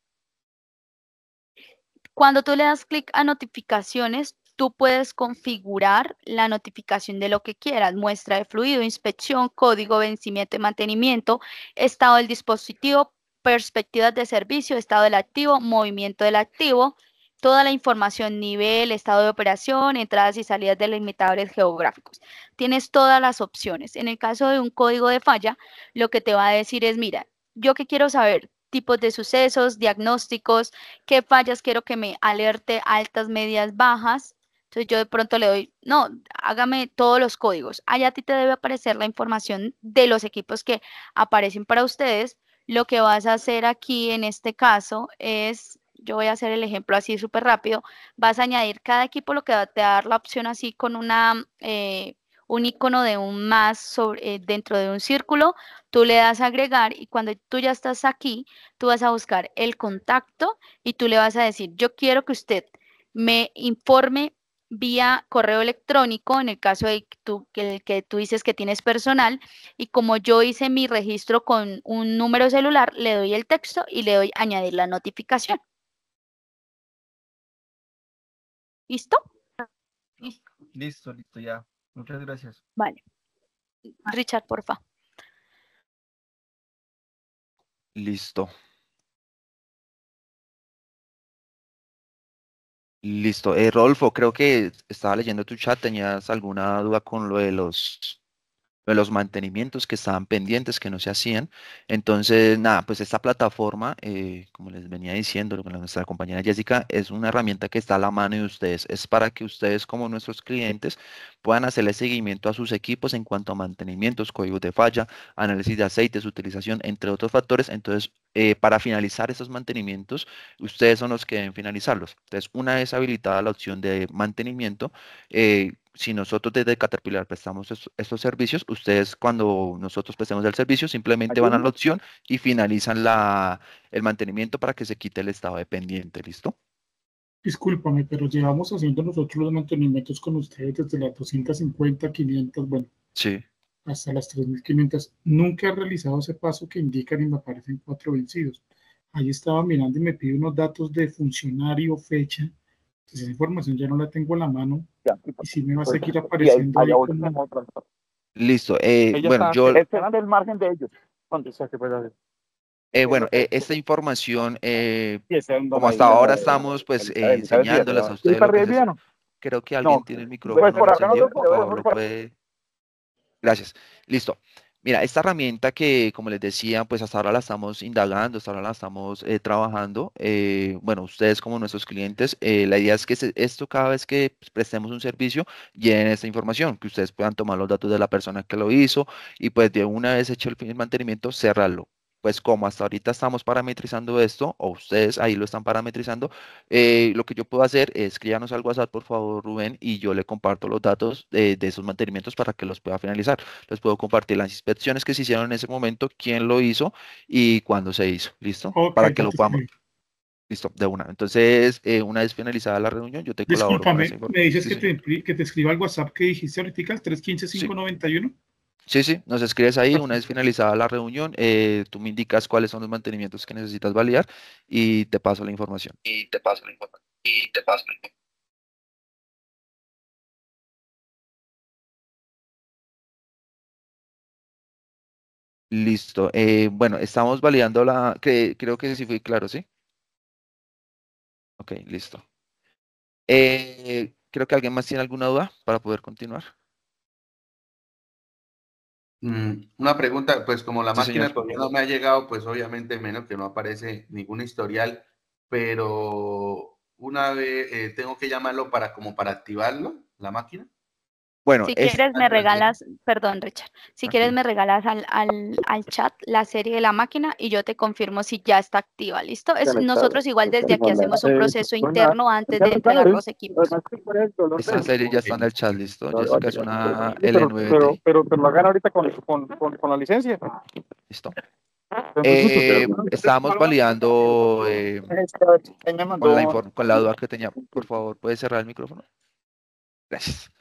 Cuando tú le das clic a notificaciones, tú puedes configurar la notificación de lo que quieras, muestra de fluido, inspección, código, vencimiento y mantenimiento, estado del dispositivo, perspectivas de servicio, estado del activo, movimiento del activo, toda la información, nivel, estado de operación, entradas y salidas de limitadores geográficos. Tienes todas las opciones. En el caso de un código de falla, lo que te va a decir es, mira, yo que quiero saber tipos de sucesos, diagnósticos, qué fallas quiero que me alerte, altas, medias, bajas. Entonces yo de pronto le doy, no, hágame todos los códigos. Allá a ti te debe aparecer la información de los equipos que aparecen para ustedes. Lo que vas a hacer aquí en este caso es, yo voy a hacer el ejemplo así súper rápido, vas a añadir cada equipo lo que te va a dar la opción así con una eh, un icono de un más sobre, eh, dentro de un círculo, tú le das a agregar y cuando tú ya estás aquí, tú vas a buscar el contacto y tú le vas a decir, yo quiero que usted me informe vía correo electrónico, en el caso de que, que tú dices que tienes personal, y como yo hice mi registro con un número celular, le doy el texto y le doy añadir la notificación. ¿Listo? Listo, listo, ya. Muchas gracias. Vale. Richard, porfa. Listo. Listo. Eh, Rolfo, creo que estaba leyendo tu chat. ¿Tenías alguna duda con lo de los de los mantenimientos que estaban pendientes, que no se hacían. Entonces, nada, pues esta plataforma, eh, como les venía diciendo con nuestra compañera Jessica, es una herramienta que está a la mano de ustedes. Es para que ustedes, como nuestros clientes, puedan hacerle seguimiento a sus equipos en cuanto a mantenimientos, códigos de falla, análisis de aceites, utilización, entre otros factores. Entonces, eh, para finalizar esos mantenimientos, ustedes son los que deben finalizarlos. Entonces, una vez habilitada la opción de mantenimiento, eh, si nosotros desde Caterpillar prestamos estos, servicios, ustedes cuando nosotros prestemos el servicio simplemente van a la opción y finalizan la, el mantenimiento para que se quite el estado de pendiente, ¿listo? Discúlpame, pero llevamos haciendo nosotros los mantenimientos con ustedes desde las 250, 500, bueno. Sí hasta las 3.500. Nunca he realizado ese paso que indican y me aparecen cuatro vencidos. Ahí estaba mirando y me pide unos datos de funcionario, fecha. Pues esa información ya no la tengo en la mano. y, si me va a pues, seguir apareciendo. Listo. Eh, bueno, yo... margen de ellos. Eh, bueno, eh, esta información, como hasta ahora estamos pues enseñándolas a ustedes, creo que alguien tiene el pues, micrófono. por acá Gracias. Listo. Mira, esta herramienta que, como les decía, pues hasta ahora la estamos indagando, hasta ahora la estamos eh, trabajando. Eh, bueno, ustedes como nuestros clientes, eh, la idea es que esto cada vez que prestemos un servicio, llenen esta información, que ustedes puedan tomar los datos de la persona que lo hizo y pues de una vez hecho el, el mantenimiento, cerrarlo pues como hasta ahorita estamos parametrizando esto, o ustedes ahí lo están parametrizando, eh, lo que yo puedo hacer es escríbanos al WhatsApp, por favor, Rubén, y yo le comparto los datos eh, de esos mantenimientos para que los pueda finalizar. Les puedo compartir las inspecciones que se hicieron en ese momento, quién lo hizo y cuándo se hizo. ¿Listo? para que lo podamos. Eh, Listo, de una. Entonces, una vez finalizada la reunión, yo te colaboro. Disculpame, me dices que, te, escriba al WhatsApp que dijiste ahorita, 315-591. Sí, sí, nos escribes ahí. Una vez finalizada la reunión, eh, tú me indicas cuáles son los mantenimientos que necesitas validar y te paso la información. Y te paso la información. Y te paso Listo. Eh, bueno, estamos validando la... creo que sí fui claro, ¿sí? Ok, listo. Eh, creo que alguien más tiene alguna duda para poder continuar. Mm, una pregunta, pues como la máquina todavía no me ha llegado, pues obviamente menos que no aparece ningún historial, pero una vez eh, tengo que llamarlo para como para activarlo, la máquina si quieres me regalas, perdón Richard, si quieres me regalas al, al, chat la serie de la máquina y yo te confirmo si ya está activa, ¿listo? nosotros igual desde aquí hacemos un eh, proceso interno antes de entregar los eh. equipos. Esta serie ya está en el chat, listo. Pero, pero, lo hagan ahorita con, la licencia. Listo. Eh, pues, estábamos validando con, este, con la duda que tenía. Por favor, ¿puedes cerrar el micrófono? Gracias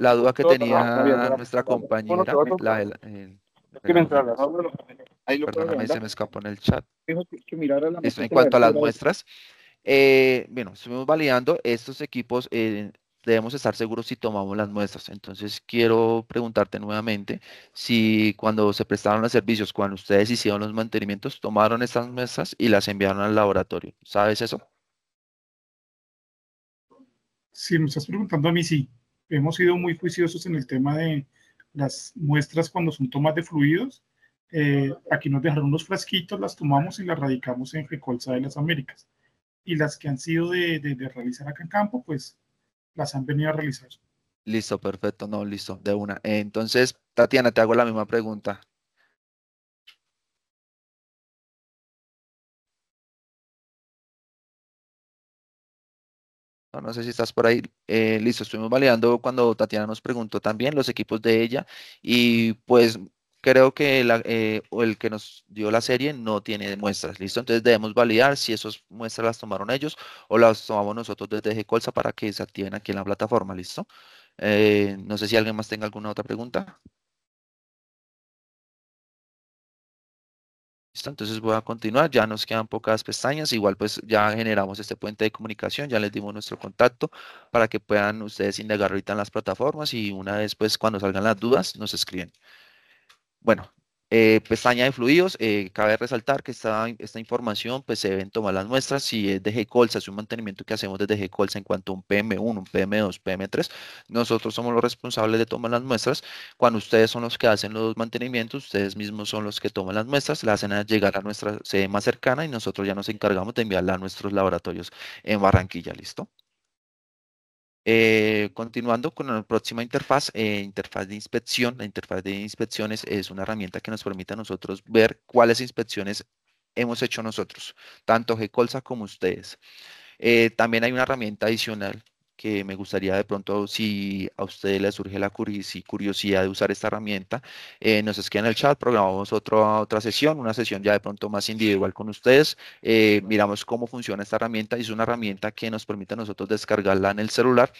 la, duda que tenía nuestra compañera, Perdóname, se me escapó en el chat. en cuanto a las muestras, eh, bueno, estuvimos validando estos equipos. Eh, debemos estar seguros si tomamos las muestras. Entonces, quiero preguntarte nuevamente si cuando se prestaron los servicios, cuando ustedes hicieron los mantenimientos, tomaron estas muestras y las enviaron al laboratorio. ¿Sabes eso? si me estás preguntando a mí, sí, hemos sido muy juiciosos en el tema de las muestras cuando son tomas de fluidos. Eh, aquí nos dejaron unos frasquitos, las tomamos y las radicamos en Recolza de las Américas. Y las que han sido de, de realizar acá en campo, pues las han venido a realizar. Listo, perfecto, no, listo, de una. Entonces, Tatiana, te hago la misma pregunta. No, sé si estás por ahí. Eh, listo, estuvimos validando cuando Tatiana nos preguntó también los equipos de ella y pues creo que eh, el que nos dio la serie no tiene muestras, ¿listo? Entonces debemos validar si esas muestras las tomaron ellos o las tomamos nosotros desde G-Colsa para que se activen aquí en la plataforma, ¿listo? Eh, no sé si alguien más tenga alguna otra pregunta. Entonces voy a continuar, ya nos quedan pocas pestañas, igual pues ya generamos este puente de comunicación, ya les dimos nuestro contacto para que puedan ustedes indagar ahorita en las plataformas y una vez pues cuando salgan las dudas nos escriben. Bueno, eh, pestaña pues, de fluidos, eh, cabe resaltar que esta, esta información pues, se deben tomar las muestras si es de G-Colsa, es un mantenimiento que hacemos desde G-Colsa en cuanto a un PM1, un PM2, PM3. Nosotros somos los responsables de tomar las muestras. Cuando ustedes son los que hacen los mantenimientos, ustedes mismos son los que toman las muestras, las hacen llegar a nuestra sede más cercana y nosotros ya nos encargamos de enviarla a nuestros laboratorios en Barranquilla. ¿Listo? Eh, continuando con la próxima interfaz, eh, interfaz de inspección. La interfaz de inspecciones es una herramienta que nos permite a nosotros ver cuáles inspecciones hemos hecho nosotros, tanto Colza como ustedes. Eh, también hay una herramienta adicional que me gustaría de pronto, si a ustedes les surge la curiosidad de usar esta herramienta, eh, nos que en el chat, programamos otra otra sesión, una sesión ya de pronto más individual con ustedes, eh, miramos cómo funciona esta herramienta, es una herramienta que nos permite a nosotros descargarla en el celular,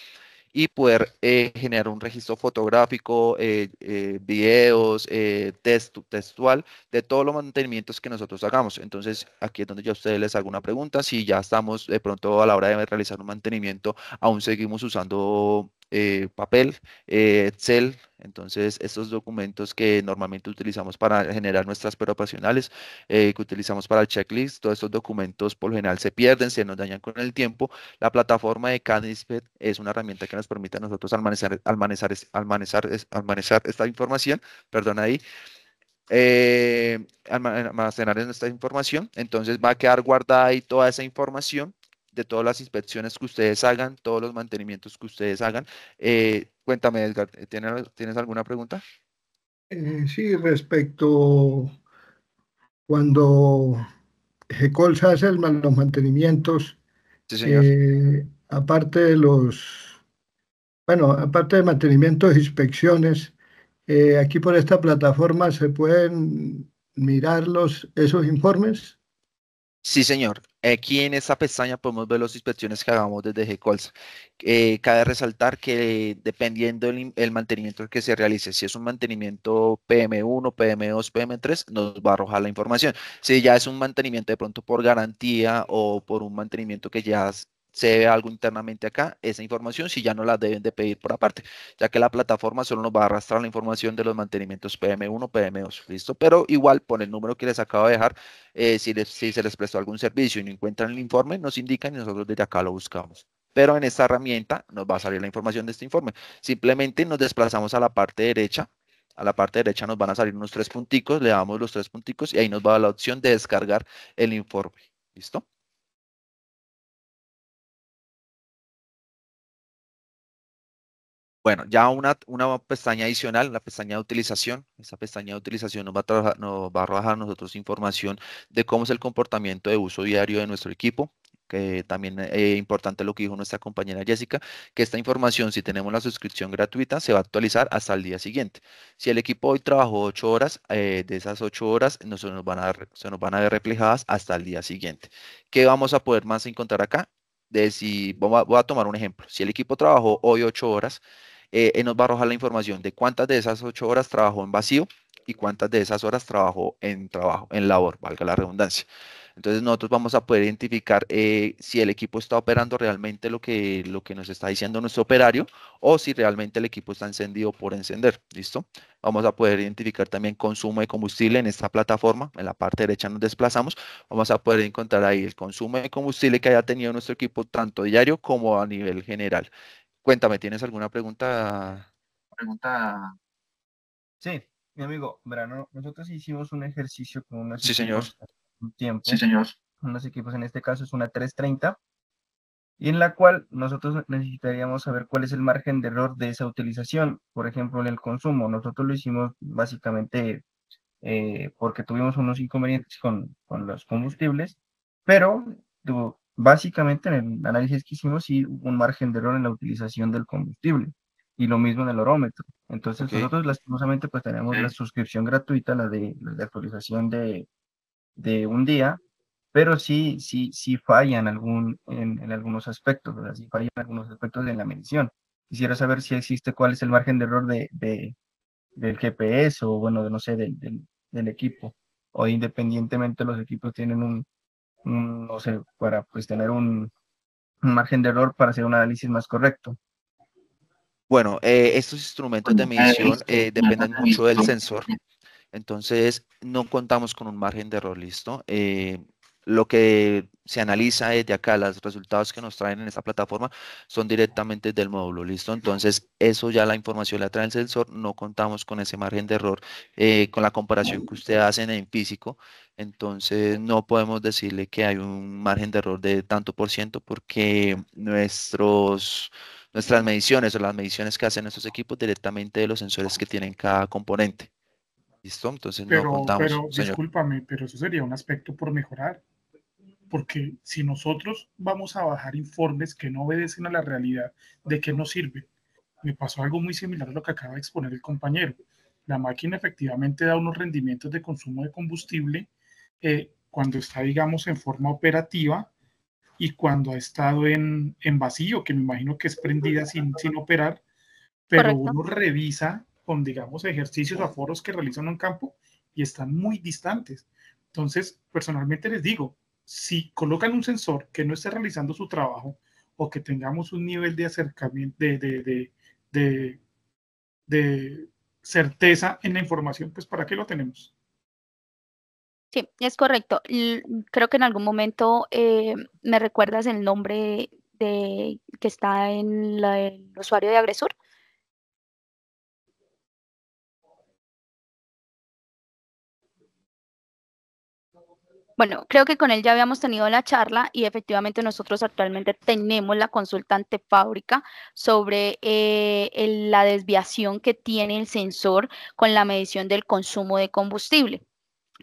y poder eh, generar un registro fotográfico, eh, eh, videos, textual, de todos los mantenimientos que nosotros hagamos. Entonces, aquí es donde yo a ustedes les hago una pregunta, si ya estamos de pronto a la hora de realizar un mantenimiento, aún seguimos usando eh, papel, eh, Excel. Entonces, estos documentos que normalmente utilizamos para generar nuestras pruebas eh, que utilizamos para el checklist, todos estos documentos por lo general se pierden, se nos dañan con el tiempo. La plataforma de Canispet es una herramienta que nos permite a nosotros almacenar, almacenar esta información, perdón ahí, almacenar esta información. Entonces, va a quedar guardada ahí toda esa información de todas las inspecciones que ustedes hagan, todos los mantenimientos que ustedes hagan. Eh, cuéntame, Edgar, eh, ¿tienes, alguna pregunta? Eh, sí, respecto cuando GECOL hace los mantenimientos, aparte de los, bueno, aparte de mantenimientos, inspecciones, aquí por esta plataforma se pueden mirar los, esos informes. Sí, señor. Aquí en esta pestaña podemos ver las inspecciones que hagamos desde g Eh, cabe resaltar que dependiendo del mantenimiento que se realice, si es un mantenimiento PM1, PM2, PM3, nos va a arrojar la información. Si ya es un mantenimiento de pronto por garantía o por un mantenimiento que ya se ve algo internamente acá, esa información si ya no la deben de pedir por aparte, ya que la plataforma solo nos va a arrastrar la información de los mantenimientos PM1, PM2, listo, pero igual por el número que les acabo de dejar, eh, si, si se les prestó algún servicio y no encuentran el informe, nos indican y nosotros desde acá lo buscamos pero en esta herramienta nos va a salir la información de este informe. Simplemente nos desplazamos a la parte derecha, a la parte derecha nos van a salir unos tres punticos, le damos los tres punticos y ahí nos va la opción de descargar el informe. ¿Listo? Bueno, ya una, una pestaña adicional, la pestaña de utilización. Esa pestaña de utilización nos va, a trabajar, nos va a arrojar nosotros información de cómo es el comportamiento de uso diario de nuestro equipo que también es eh, importante lo que dijo nuestra compañera Jessica, que esta información, si tenemos la suscripción gratuita, se va a actualizar hasta el día siguiente. Si el equipo hoy trabajó ocho horas, eh, de esas ocho horas se, nos van a, nos van a ver reflejadas hasta el día siguiente. ¿Qué vamos a poder más encontrar acá? De si, voy a tomar un ejemplo. Si el equipo trabajó hoy ocho horas, eh, nos va a arrojar la información de cuántas de esas ocho horas trabajó en vacío y cuántas de esas horas trabajó en trabajo, en labor, valga la redundancia. Entonces nosotros vamos a poder identificar eh, si el equipo está operando realmente lo que, lo que nos está diciendo nuestro operario o si realmente el equipo está encendido por encender. ¿Listo? Vamos a poder identificar también consumo de combustible en esta plataforma. En la parte derecha nos desplazamos. Vamos a poder encontrar ahí el consumo de combustible que haya tenido nuestro equipo tanto diario como a nivel general. Cuéntame, ¿tienes alguna pregunta? Pregunta. Sí, mi amigo, verano, nosotros hicimos un ejercicio con unos sí, señor. un tiempo. Sí, señor. Unos pues, equipos, en este caso es una 330, y en la cual nosotros necesitaríamos saber cuál es el margen de error de esa utilización. Por ejemplo, en el consumo, nosotros lo hicimos básicamente eh, porque tuvimos unos inconvenientes con, con los combustibles, pero tu, básicamente en el análisis que hicimos sí un margen de error en la utilización del combustible y lo mismo en el orómetro. Entonces nosotros lastimosamente pues tenemos la suscripción gratuita, la de, actualización de, un día, pero sí, sí, sí fallan algún, en, algunos aspectos, ¿verdad? sí fallan algunos aspectos de la medición. Quisiera saber si existe cuál es el margen de error de, del GPS o bueno, de, no sé, del equipo. O independientemente los equipos tienen un, no mm, sé, para pues tener un, margen de error para hacer un análisis más correcto. Bueno, eh, estos instrumentos de ah, medición eh, dependen mucho del sensor. Entonces, no contamos con un margen de error, listo. Eh, lo que se analiza desde acá, los resultados que nos traen en esta plataforma son directamente del módulo, ¿listo? Entonces, eso ya la información la trae el sensor, no contamos con ese margen de error eh, con la comparación que usted hacen en físico, entonces no podemos decirle que hay un margen de error de tanto por ciento porque nuestros nuestras mediciones o las mediciones que hacen estos equipos directamente de los sensores que tienen cada componente. ¿Listo? Entonces no contamos. Pero pero eso sería un aspecto por mejorar porque si nosotros vamos a bajar informes que no obedecen a la realidad, ¿de qué nos sirve? Me pasó algo muy similar a lo que acaba de exponer el compañero. La máquina efectivamente da unos rendimientos de consumo de combustible eh, cuando está, digamos, en forma operativa y cuando ha estado en, vacío, que me imagino que es prendida sin, sin operar, pero uno revisa con, digamos, ejercicios, aforos que realizan en campo y están muy distantes. Entonces, personalmente les digo, si colocan un sensor que no esté realizando su trabajo o que tengamos un nivel de acercamiento, de, certeza en la información, pues ¿para qué lo tenemos? Sí, es correcto. Creo que en algún momento eh, me recuerdas el nombre de, que está en el usuario de Agresor. Bueno, creo que con él ya habíamos tenido la charla y efectivamente nosotros actualmente tenemos la consultante fábrica sobre eh, la desviación que tiene el sensor con la medición del consumo de combustible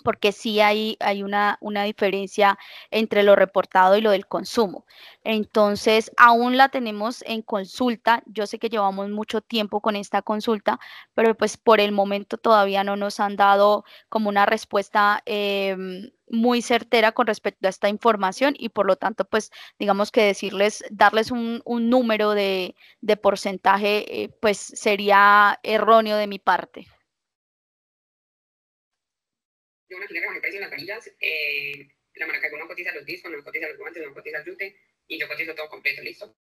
porque sí hay, una, diferencia entre lo reportado y lo del consumo. Entonces, aún la tenemos en consulta. Yo sé que llevamos mucho tiempo con esta consulta, pero pues por el momento todavía no nos han dado como una respuesta em, muy certera con respecto a esta información y por lo tanto, pues digamos que decirles, darles un, número de, de porcentaje, eh, pues sería erróneo de mi parte una que que el precio en las eh, la marca que uno cotiza los discos, no cotiza los guantes, no cotiza el yute, y yo cotizo todo completo, listo.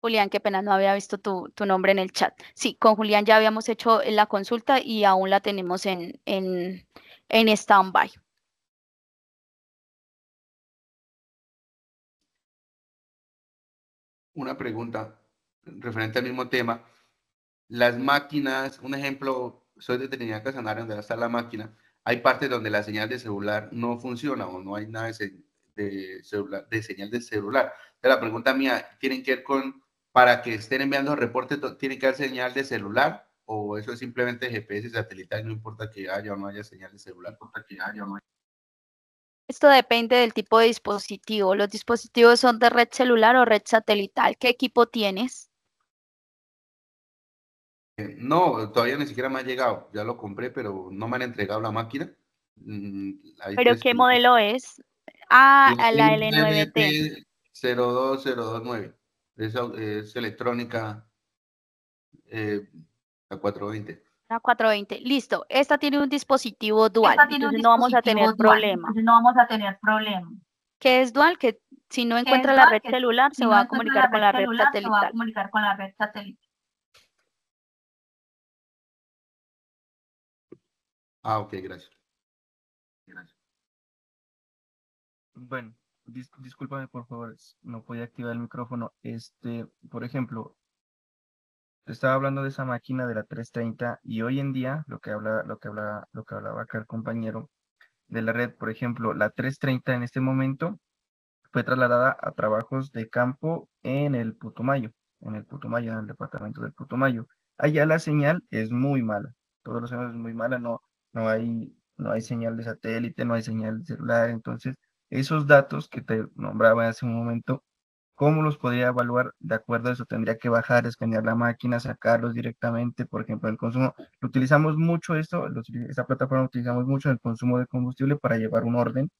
Julián, qué pena, no había visto tu, tu, nombre en el chat. Sí, con Julián ya habíamos hecho la consulta y aún la tenemos en, en, en stand-by. Una pregunta referente al mismo tema. Las máquinas, un ejemplo, soy de Trinidad Casanare, donde está la máquina hay partes donde la señal de celular no funciona o no hay nada de, señal de celular. la pregunta mía, ¿tienen que ver con, para que estén enviando reportes, ¿tienen que haber señal de celular o eso es simplemente GPS satelital, no importa que haya o no haya señal de celular, importa que haya o no haya? Esto depende del tipo de dispositivo. Los dispositivos son de red celular o red satelital. ¿Qué equipo tienes? Eh, no, todavía ni siquiera me ha llegado. Ya lo compré, pero no me han entregado la máquina. Mm, ¿Pero qué modelo es? Ah, la L9T. 02029. Es, electrónica eh, a 420. A 420. Listo. Esta tiene un dispositivo dual. no vamos a tener problema. Entonces no vamos a tener problema. ¿Qué es dual? Que si no encuentra la red celular, se va a comunicar con la red satelital. Ah, ok, gracias. Gracias. Bueno, dis discúlpame por favor, no podía activar el micrófono. Este, por ejemplo, estaba hablando de esa máquina de la 330 y hoy en día lo que habla, lo que hablaba lo que hablaba acá el compañero de la red, por ejemplo, la 330 en este momento fue trasladada a trabajos de campo en el Putumayo, en el Putumayo, en el departamento del Putumayo. Allá la señal es muy mala, todos los años es muy mala, no, no hay, no hay señal de satélite, no hay señal de celular. Entonces, esos datos que te nombraba hace un momento, ¿cómo los podría evaluar? De acuerdo a eso, tendría que bajar, escanear la máquina, sacarlos directamente, por ejemplo, el consumo. Utilizamos mucho esto, esta plataforma utilizamos mucho el consumo de combustible para llevar un orden.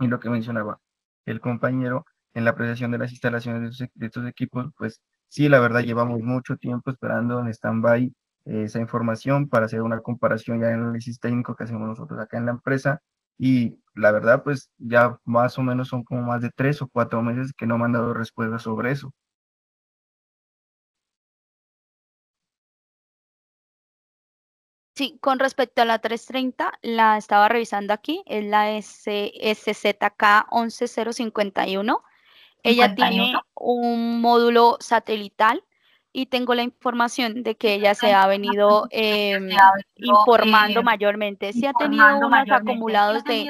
Y lo que mencionaba el compañero en la apreciación de las instalaciones de estos, de equipos, pues sí, la verdad, llevamos mucho tiempo esperando en stand-by esa información para hacer una comparación ya y análisis técnico que hacemos nosotros acá en la empresa. Y la verdad, pues ya más o menos son como más de tres o cuatro meses que no me han dado respuesta sobre eso. Sí, con respecto a la 330, la estaba revisando aquí, es la SZK 11051. Ella tiene un módulo satelital y tengo la información de que ella se ha venido em, eh, informando mayormente. Sí ha tenido unos acumulados, de,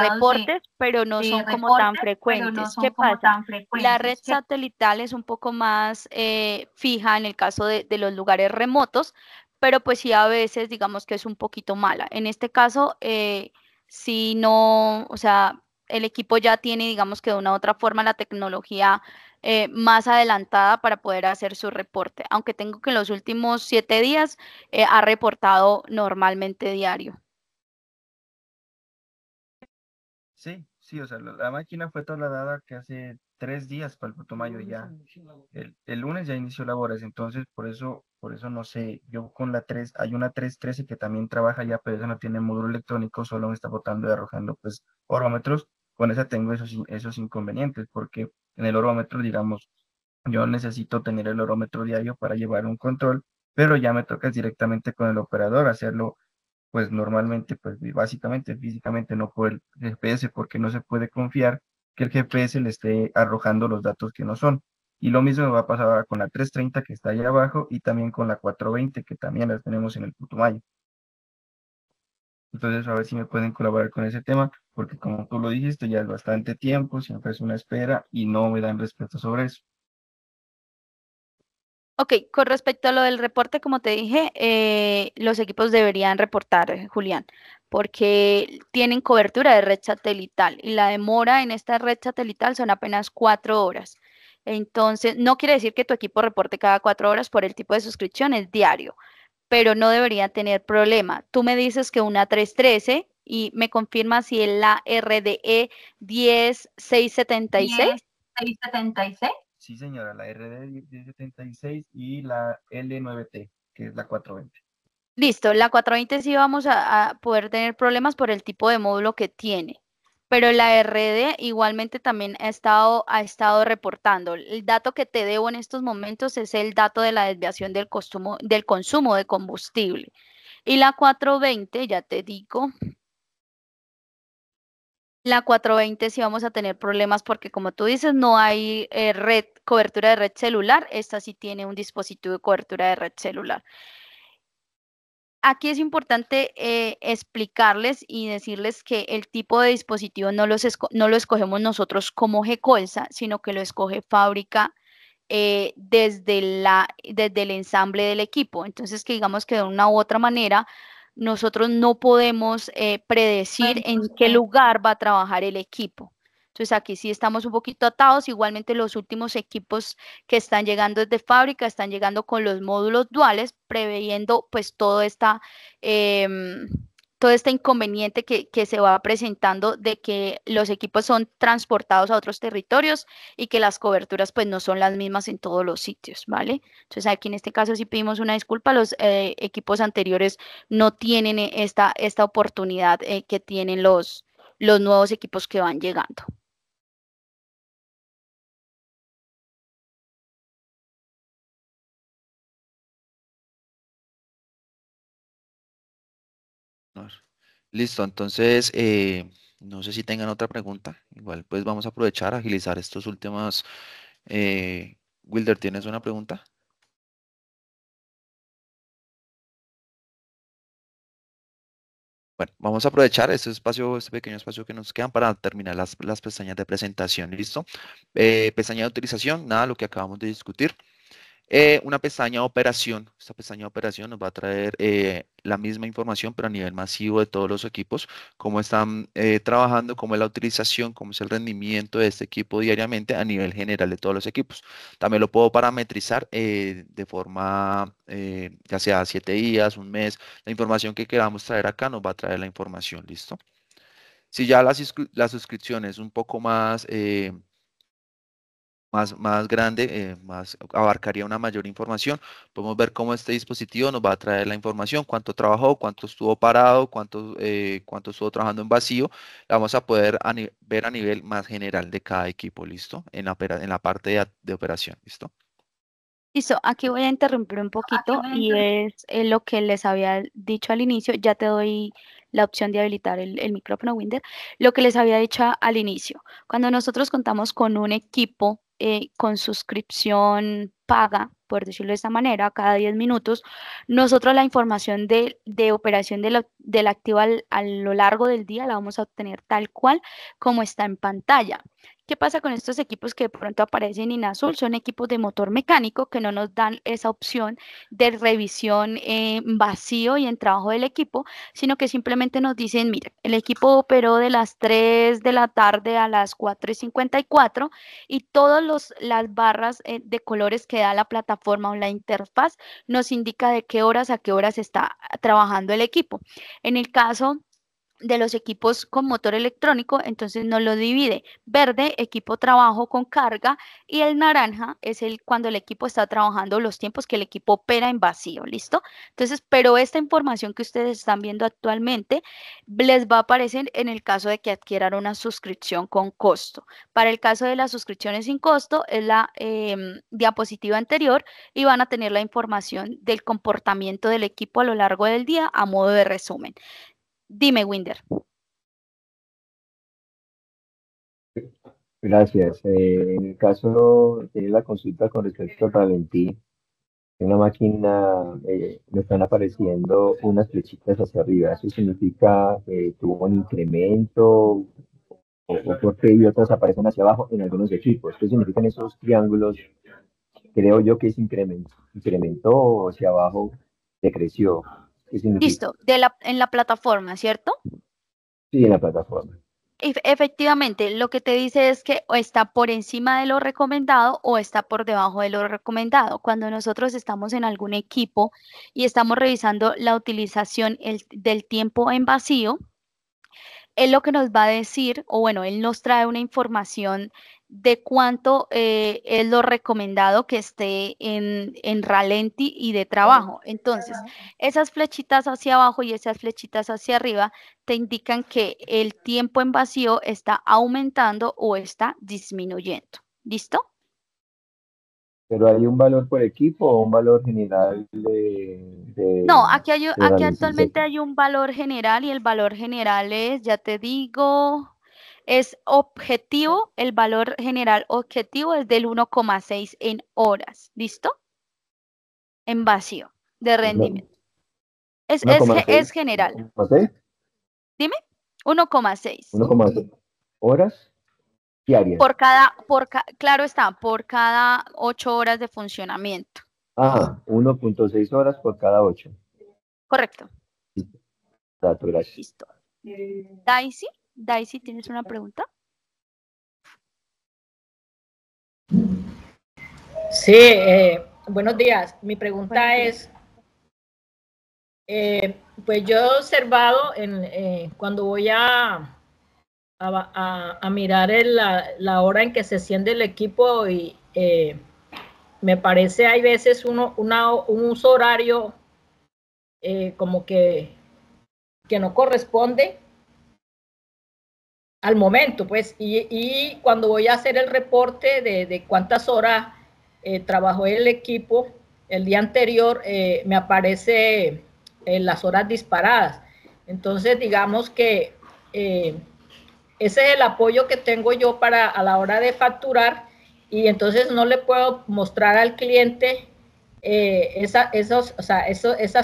reportes, pero no son como tan frecuentes. ¿Qué pasa? La red satelital es un poco más eh, fija en el caso de, de los lugares remotos, pero pues sí a veces digamos que es un poquito mala. En este caso, eh, si no, o sea, el equipo ya tiene, digamos que de una u otra forma, la tecnología eh, más adelantada para poder hacer su reporte, aunque tengo que en los últimos siete días eh, ha reportado normalmente diario. Sí, sí, o sea, la, máquina fue trasladada que hace tres días para el Putumayo ya. El, lunes ya inició labores, entonces por eso, por eso no sé, yo con la 3, hay una 313 que también trabaja ya, pero esa no tiene módulo electrónico, solo me está botando y arrojando pues orómetros con esa tengo esos, esos inconvenientes, porque en el orómetro, digamos, yo necesito tener el orómetro diario para llevar un control, pero ya me toca directamente con el operador hacerlo, pues normalmente, pues básicamente, físicamente, no por el GPS, porque no se puede confiar que el GPS le esté arrojando los datos que no son. Y lo mismo va a pasar ahora con la 330 que está ahí abajo y también con la 420 que también las tenemos en el Putumayo. Entonces, a ver si me pueden colaborar con ese tema, porque como tú lo dijiste, ya es bastante tiempo, siempre es una espera y no me dan respeto sobre eso. Ok, con respecto a lo del reporte, como te dije, eh, los equipos deberían reportar, eh, Julián, porque tienen cobertura de red satelital y la demora en esta red satelital son apenas cuatro horas. Entonces, no quiere decir que tu equipo reporte cada cuatro horas por el tipo de suscripción, es diario pero no debería tener problema. Tú me dices que una 313 y me confirma si es la RDE 10676. 10676. Sí, señora, la RDE 1076 y la L9T, que es la 420. Listo, la 420 sí vamos a poder tener problemas por el tipo de módulo que tiene pero la RD igualmente también ha estado, ha estado reportando. El dato que te debo en estos momentos es el dato de la desviación del, consumo, del consumo de combustible. Y la 420, ya te digo, la 420 sí vamos a tener problemas porque como tú dices, no hay eh, red, cobertura de red celular. Esta sí tiene un dispositivo de cobertura de red celular aquí es importante eh, explicarles y decirles que el tipo de dispositivo no, no lo escogemos nosotros como g Colza, sino que lo escoge fábrica eh, desde, desde el ensamble del equipo. Entonces, que digamos que de una u otra manera, nosotros no podemos eh, predecir en qué lugar va a trabajar el equipo. Entonces aquí sí estamos un poquito atados. Igualmente los últimos equipos que están llegando desde fábrica están llegando con los módulos duales, preveyendo pues todo esta... Em, todo este inconveniente que, se va presentando de que los equipos son transportados a otros territorios y que las coberturas pues no son las mismas en todos los sitios, ¿vale? Entonces aquí en este caso sí pedimos una disculpa, los eh, equipos anteriores no tienen eh, esta, esta oportunidad eh, que tienen los, los nuevos equipos que van llegando. Listo, entonces, eh, no sé si tengan otra pregunta. Igual, pues vamos a aprovechar, agilizar estos últimos. Eh, Wilder, ¿tienes una pregunta? Bueno, vamos a aprovechar este espacio, este pequeño espacio que nos quedan para terminar las, pestañas de presentación, ¿listo? Eh, pestaña de utilización, nada, lo que acabamos de discutir. Eh, una pestaña de operación. Esta pestaña operación nos va a traer eh, la misma información, pero a nivel masivo de todos los equipos, cómo están eh, trabajando, cómo es la utilización, cómo es el rendimiento de este equipo diariamente a nivel general de todos los equipos. También lo puedo parametrizar de forma, ya sea siete días, un mes. La información que queramos traer acá nos va a traer la información, ¿listo? Si ya las, suscripción suscripciones un poco más más, más grande, eh, más abarcaría una mayor información. Podemos ver cómo este dispositivo nos va a traer la información, cuánto trabajó, cuánto estuvo parado, cuánto, eh, cuánto estuvo trabajando en vacío. La vamos a poder ver a nivel más general de cada equipo, ¿listo? En la, en la parte de, operación, ¿listo? Listo, aquí voy a interrumpir un poquito y es eh, lo que les había dicho al inicio. Ya te doy la opción de habilitar el, el micrófono Winder. Lo que les había dicho al inicio. Cuando nosotros contamos con un equipo eh, con suscripción paga, por decirlo de esta manera, cada 10 minutos, nosotros la información de, de operación del activo a lo largo del día la vamos a obtener tal cual como está en pantalla. ¿Qué pasa con estos equipos que de pronto aparecen en azul? Son equipos de motor mecánico que no nos dan esa opción de revisión en eh, vacío y en trabajo del equipo, sino que simplemente nos dicen, mira, el equipo operó de las 3 de la tarde a las 4 y 54 y todas las barras eh, de colores que da la plataforma o la interfaz nos indica de qué horas a qué horas está trabajando el equipo. En el caso de los equipos con motor electrónico, entonces no lo divide. Verde, equipo trabajo con carga, y el naranja es el cuando el equipo está trabajando los tiempos que el equipo opera en vacío, ¿listo? Entonces, pero esta información que ustedes están viendo actualmente les va a aparecer en el caso de que adquieran una suscripción con costo. Para el caso de las suscripciones sin costo, es la em, diapositiva anterior y van a tener la información del comportamiento del equipo a lo largo del día a modo de resumen. Dime, Winder. Gracias. Eh, en el caso de la consulta con respecto a ralentí, en la máquina eh, me están apareciendo unas flechitas hacia arriba. ¿Eso significa que eh, tuvo un incremento o, porque y otras aparecen hacia abajo en algunos equipos? ¿Qué significan esos triángulos? Creo yo que es incremento. Incrementó hacia abajo, decreció. Listo, de la, en la plataforma, ¿cierto? Sí, en la plataforma. Efectivamente, lo que te dice es que o está por encima de lo recomendado o está por debajo de lo recomendado. Cuando nosotros estamos en algún equipo y estamos revisando la utilización del tiempo en vacío, él lo que nos va a decir, o bueno, él nos trae una información de cuánto eh, es lo recomendado que esté en, en, ralenti y de trabajo. Entonces, esas flechitas hacia abajo y esas flechitas hacia arriba te indican que el tiempo en vacío está aumentando o está disminuyendo. ¿Listo? Pero hay un valor por equipo o un valor general de... no, aquí, aquí actualmente hay un valor general y el valor general es, ya te digo, es objetivo, el valor general objetivo es del 1,6 en horas, ¿listo? En vacío, de rendimiento. Es, general. ¿1,6? Dime, 1,6. 1,6 horas diarias. Por cada, por claro está, por cada 8 horas de funcionamiento. Ah, 1.6 horas por cada 8. Correcto. Dato, gracias. Listo. Daisy. Daisy, ¿tienes una pregunta? Sí, eh, buenos días. Mi pregunta es, eh, pues yo he observado en, eh, cuando voy a, a, mirar la, hora en que se enciende el equipo y me parece hay veces uno, una, un uso horario como que, que no corresponde al momento, pues, y, cuando voy a hacer el reporte de, cuántas horas eh, trabajó el equipo el día anterior, eh, me aparece eh, las horas disparadas. Entonces, digamos que ese es el apoyo que tengo yo para a la hora de facturar y entonces no le puedo mostrar al cliente esas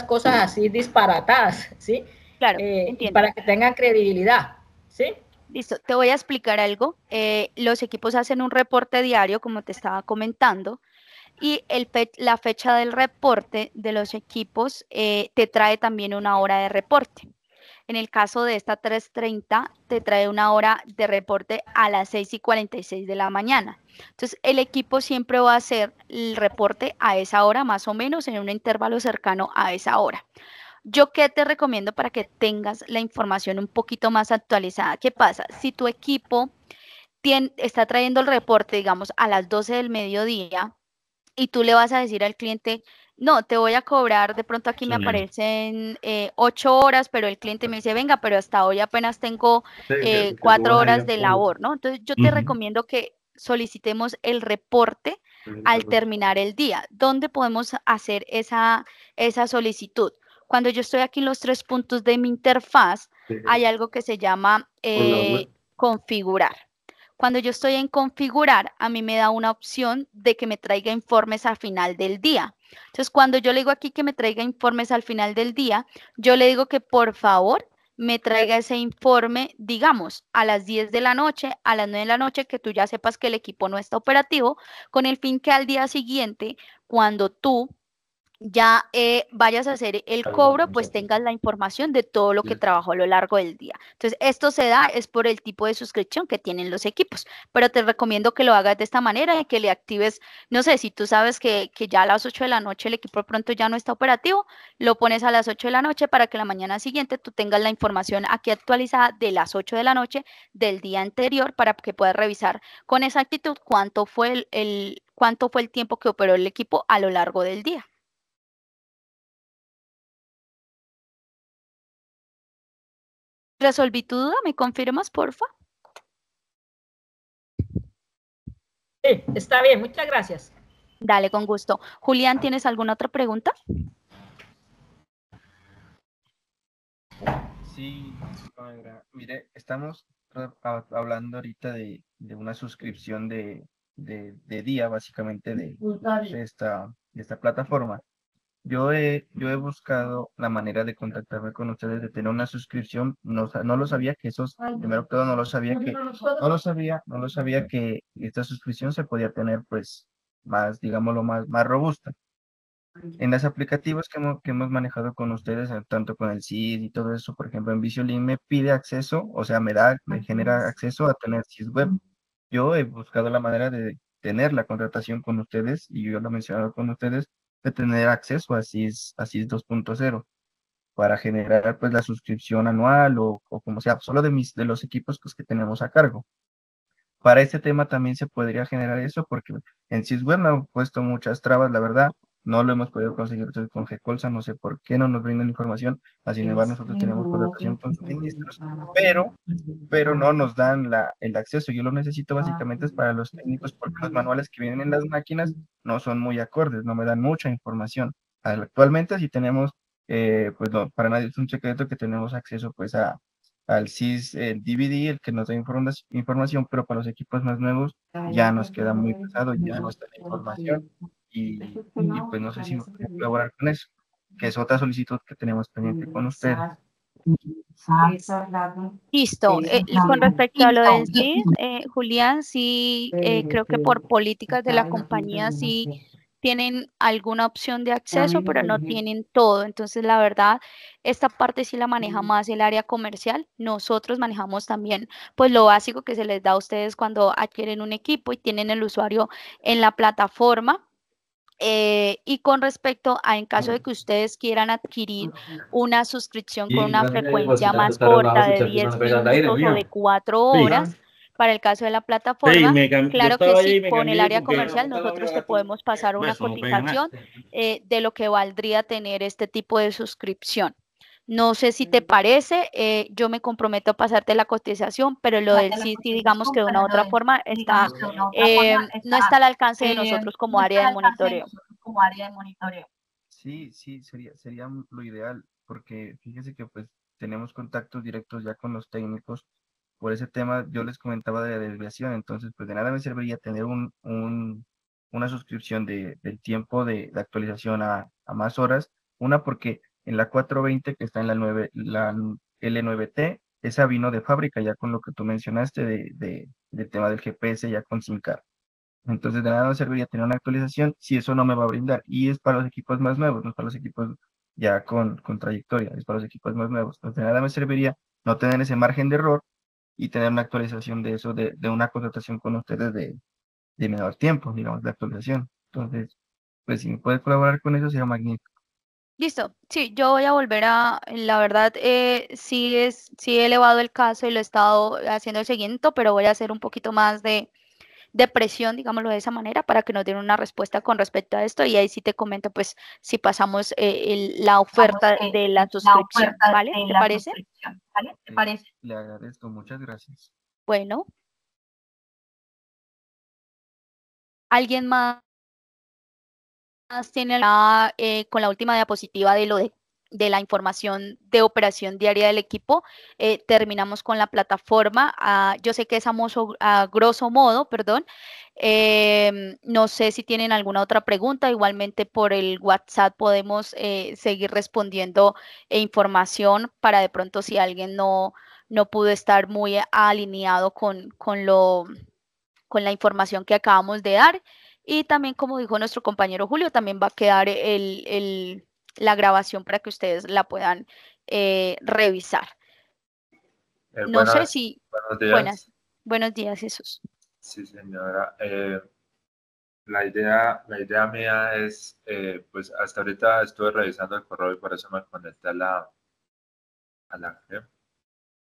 cosas así disparatadas, ¿sí? Claro, entiendo. Para que tengan credibilidad, ¿sí? Listo, te voy a explicar algo. Eh, los equipos hacen un reporte diario, como te estaba comentando, y la fecha del reporte de los equipos eh, te trae también una hora de reporte. En el caso de esta 3.30, te trae una hora de reporte a las 6.46 de la mañana. Entonces, el equipo siempre va a hacer el reporte a esa hora, más o menos, en un intervalo cercano a esa hora. Yo qué te recomiendo para que tengas la información un poquito más actualizada. ¿Qué pasa? Si tu equipo está trayendo el reporte, digamos, a las 12 del mediodía y tú le vas a decir al cliente, no, te voy a cobrar, de pronto aquí me aparecen eh, ocho horas, pero el cliente me dice, venga, pero hasta hoy apenas tengo eh, cuatro horas de labor, ¿no? Entonces yo te recomiendo que solicitemos el reporte al terminar el día. ¿Dónde podemos hacer esa, esa solicitud? Cuando yo estoy aquí en los tres puntos de mi interfaz, hay algo que se llama eh, configurar. Cuando yo estoy en configurar, a mí me da una opción de que me traiga informes al final del día. Entonces, cuando yo le digo aquí que me traiga informes al final del día, yo le digo que por favor me traiga ese informe, digamos, a las 10 de la noche, a las 9 de la noche, que tú ya sepas que el equipo no está operativo, con el fin que al día siguiente, cuando tú ya eh, vayas a hacer el cobro, pues tengas la información de todo lo que trabajó a lo largo del día. Entonces, esto se da, es por el tipo de suscripción que tienen los equipos, pero te recomiendo que lo hagas de esta manera y que le actives, no sé, si tú sabes que, ya a las 8 de la noche el equipo pronto ya no está operativo, lo pones a las 8 de la noche para que la mañana siguiente tú tengas la información aquí actualizada de las 8 de la noche del día anterior para que puedas revisar con exactitud cuánto fue el cuánto fue el tiempo que operó el equipo a lo largo del día. Resolví tu duda, ¿me confirmas, porfa? Sí, está bien, muchas gracias. Dale, con gusto. Julián, ¿tienes alguna otra pregunta? Sí, mire, estamos hablando ahorita de, una suscripción de, día, básicamente, de, de esta plataforma. Yo he, yo he buscado la manera de contactarme con ustedes, de tener una suscripción. No, no lo sabía que esos, primero todo, no lo sabía que, no lo sabía, no lo sabía que esta suscripción se podía tener, pues, más, digámoslo, más, más robusta. En las aplicativas que hemos, que hemos manejado con ustedes, eh, tanto con el CID y todo eso, por ejemplo, en VisioLink me pide acceso, o sea, me da, me genera acceso a tener SID web. Yo he buscado la manera de tener la contratación con ustedes y yo lo he mencionado con ustedes de tener acceso a CIS, 2.0 para generar pues la suscripción anual o, como sea, solo de, mis, de los equipos pues, que tenemos a cargo. Para este tema también se podría generar eso porque en CISWeb me han puesto muchas trabas, la verdad, no lo hemos podido conseguir entonces, con colsa no sé por qué no nos brindan información, así sin embargo nosotros tenemos colaboración con los ministros, pero, pero no nos dan la, el acceso. Yo lo necesito ah, básicamente es para los técnicos porque los manuales que vienen en las máquinas no son muy acordes, no me dan mucha información. Actualmente sí tenemos, eh, pues no, para nadie es un secreto que tenemos acceso pues a, al SIS DVD, el que nos da información, pero para los equipos más nuevos ya nos queda muy pesado, ya no está la información y, este, pues, pues no sé si colaborar con eso, que es otra solicitud que tenemos pendiente con ustedes. Listo. Eh, con respecto a lo de sí, eh, Julián, sí, eh, creo que por este, políticas de la compañía sí tienen alguna opción de acceso, pero no tienen todo. Entonces, la verdad, esta parte sí la maneja más el área comercial. Nosotros manejamos también, pues, lo básico que se les da a ustedes cuando adquieren un equipo y tienen el usuario en la plataforma eh, y con respecto a en caso de que ustedes quieran adquirir una suscripción con una pues, frecuencia más corta de 10 minutos o de 4 horas, para el caso de la plataforma, claro que sí, con el área comercial nosotros te podemos pasar una pues, cotización eh, de lo que valdría tener este tipo de suscripción. No sé si te parece, eh, yo me comprometo a pasarte la cotización, pero lo del CITI, digamos que de una otra forma em, está, no está al alcance de nosotros como área de monitoreo. Sí, sí, sería, sería lo ideal, porque fíjese que pues tenemos contactos directos ya con los técnicos. Por ese tema yo les comentaba de la desviación, entonces pues de nada me serviría tener un, una suscripción de, del tiempo de, la actualización a, a más horas. Una porque en la 420 que está en la, la L9T, esa vino de fábrica ya con lo que tú mencionaste de, de, del tema del GPS ya con card. Entonces de nada me serviría tener una actualización si eso no me va a brindar. Y es para los equipos más nuevos, no es para los equipos ya con, con trayectoria, es para los equipos más nuevos. Entonces de nada me serviría no tener ese margen de error y tener una actualización de eso, de, una contratación con ustedes de, de menor tiempo, digamos, de actualización. Entonces, pues si me puede colaborar con eso sería magnífico. Listo, sí, yo voy a volver a, la verdad, eh, sí, es, sí he elevado el caso y lo he estado haciendo el seguimiento, pero voy a hacer un poquito más de, presión, digámoslo de esa manera, para que nos den una respuesta con respecto a esto y ahí sí te comento, pues, si pasamos eh, la oferta de la suscripción, ¿vale? ¿Te parece? Mm, parece? Le agradezco, muchas gracias. Bueno. ¿Alguien más? tiene eh, con la última diapositiva de lo de, la información de operación diaria del equipo. Eh, terminamos con la plataforma. Ah, yo sé que es a, a grosso modo, perdón. Eh, no sé si tienen alguna otra pregunta. Igualmente por el WhatsApp podemos seguir respondiendo e información para de pronto si alguien no, pudo estar muy alineado con, lo, con la información que acabamos de dar. Y también, como dijo nuestro compañero Julio, también va a quedar el, la grabación para que ustedes la puedan eh, revisar. Eh, no sé si... Buenos días. Buenas, buenos días, Jesús. Sí, señora. Eh, la, idea, la idea mía es, pues hasta ahorita estuve revisando el correo y por eso me conecté a la, a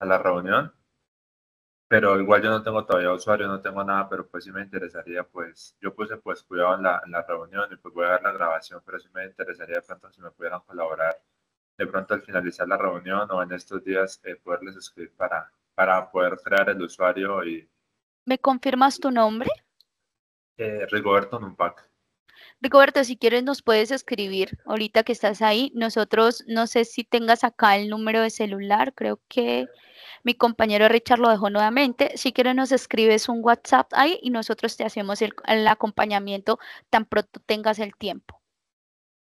la reunión pero igual yo no tengo todavía usuario, no tengo nada, pero pues sí me interesaría, pues yo puse pues cuidado en la, reunión y pues voy a ver la grabación, pero sí me interesaría de pronto si me pudieran colaborar de pronto al finalizar la reunión o en estos días eh, poderles escribir para, para poder crear el usuario y... ¿Me confirmas tu nombre? Eh, Rigoberto Numpac. Ricoberto, si quieres nos puedes escribir ahorita que estás ahí. Nosotros, no sé si tengas acá el número de celular, creo que mi compañero Richard lo dejó nuevamente. Si quieres nos escribes un WhatsApp ahí y nosotros te hacemos el, acompañamiento tan pronto tengas el tiempo.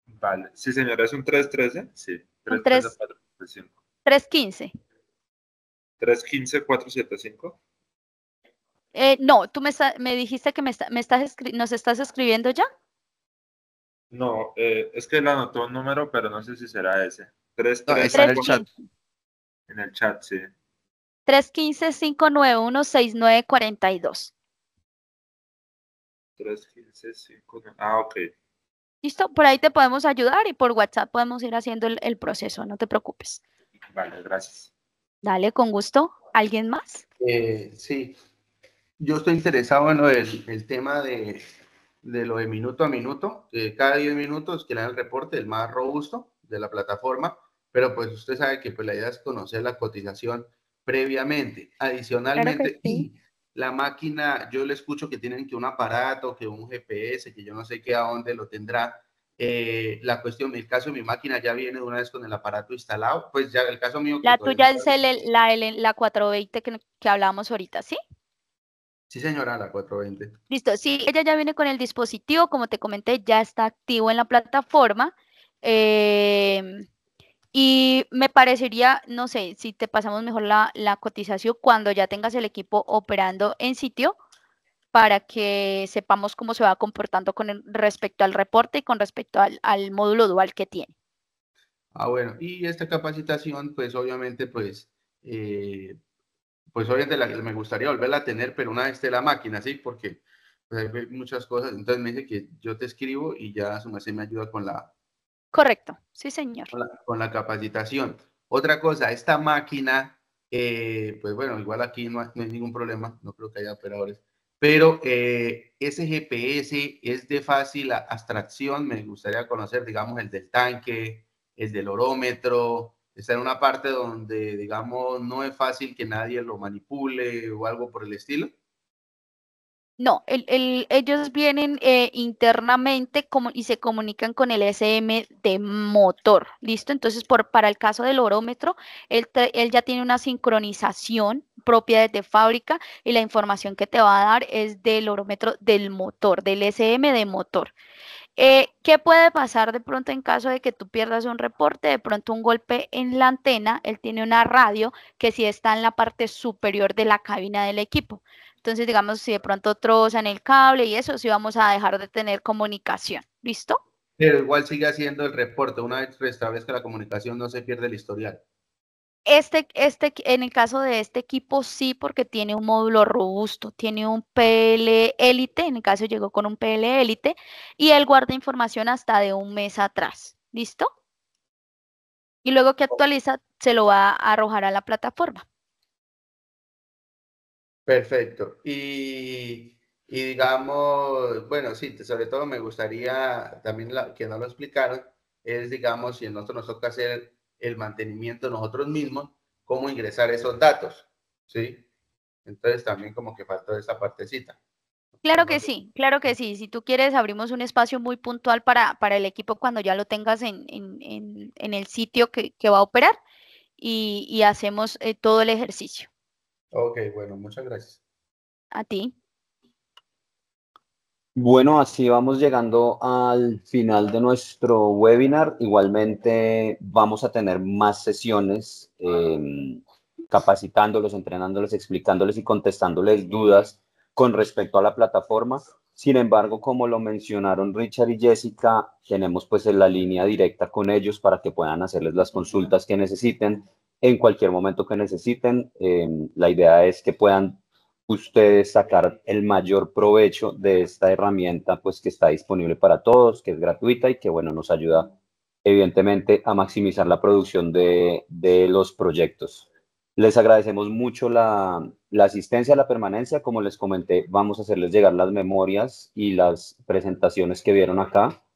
Vale, sí señora, es un 313, sí. 315. 315. 475 Eh, no, tú me, me dijiste que me, me nos estás escribiendo ya. No, eh, es que él anotó un número, pero no sé si será ese. 3, en el chat. En el chat, sí. 315-591-6942. 315-591. Ah, ok. Listo, por ahí te podemos ayudar y por WhatsApp podemos ir haciendo el, proceso, no te preocupes. Vale, gracias. Dale, con gusto. ¿Alguien más? Eh, sí, yo estoy interesado en el tema de de lo de minuto a minuto, cada 10 minutos que le dan el reporte, el más robusto de la plataforma, pero pues usted sabe que pues la idea es conocer la cotización previamente. Adicionalmente, y la máquina, yo le escucho que tienen que un aparato, que un GPS, que yo no sé qué a dónde lo tendrá. Eh, la cuestión, el caso de mi máquina ya viene una vez con el aparato instalado, pues ya el caso mío. La tuya es el, la, la 420 que, que hablábamos ahorita, ¿sí? Sí, señora, la 420. Listo, sí, ella ya viene con el dispositivo, como te comenté, ya está activo en la plataforma. Em, y me parecería, no sé, si te pasamos mejor la, cotización cuando ya tengas el equipo operando en sitio para que sepamos cómo se va comportando con respecto al reporte y con respecto al, módulo dual que tiene. Ah, bueno, y esta capacitación, pues obviamente, pues eh, pues obviamente me gustaría volverla a tener, pero una vez esté la máquina, ¿sí? Porque pues, hay muchas cosas. Entonces me dice que yo te escribo y ya su me ayuda con la... Correcto, sí, señor. Con la, capacitación. Otra cosa, esta máquina, eh, pues bueno, igual aquí no hay, ningún problema, no creo que haya operadores, pero eh, ese GPS es de fácil abstracción, me gustaría conocer, digamos, el del tanque, el del orómetro, está en una parte donde, digamos, no es fácil que nadie lo manipule o algo por el estilo. No, ellos vienen eh, internamente como, y se comunican con el SM de motor, ¿listo? Entonces, para el caso del orómetro, él, ya tiene una sincronización propia desde fábrica y la información que te va a dar es del orómetro del motor, del SM de motor. Eh, ¿Qué puede pasar de pronto en caso de que tú pierdas un reporte? De pronto un golpe en la antena, él tiene una radio que sí está en la parte superior de la cabina del equipo. Entonces, digamos, si de pronto trozan el cable y eso, sí vamos a dejar de tener comunicación. ¿Listo? Pero igual sigue haciendo el reporte. Una vez pues, que la comunicación, no se pierde el historial. Este, este, en el caso de este equipo sí, porque tiene un módulo robusto, tiene un PL élite, en el caso llegó con un PL élite, y él guarda información hasta de un mes atrás, ¿listo? Y luego que actualiza, se lo va a arrojar a la plataforma. Perfecto. Y, digamos, bueno, sí, sobre todo me gustaría, también que no lo explicaron, es, digamos, si nosotros nos toca hacer el mantenimiento nosotros mismos, cómo ingresar esos datos, ¿sí? Entonces también como que falta esa partecita. Claro que sí, claro que sí. Si tú quieres, abrimos un espacio muy puntual para, para el equipo cuando ya lo tengas en, en, en, el sitio que, que, va a operar y, y hacemos eh, todo el ejercicio. Ok, bueno, muchas gracias. A ti. Bueno, así vamos llegando al final de nuestro webinar. Igualmente vamos a tener más sesiones em, capacitándolos, entrenándoles, explicándoles y contestándoles dudas con respecto a la plataforma. Sin embargo, como lo mencionaron Richard y Jessica, tenemos pues la línea directa con ellos para que puedan hacerles las consultas que necesiten en cualquier momento que necesiten. Em, la idea es que puedan ustedes sacar el mayor provecho de esta herramienta, pues que está disponible para todos, que es gratuita y que, bueno, nos ayuda evidentemente a maximizar la producción de, de los proyectos. Les agradecemos mucho la, la, asistencia, la permanencia. Como les comenté, vamos a hacerles llegar las memorias y las presentaciones que vieron acá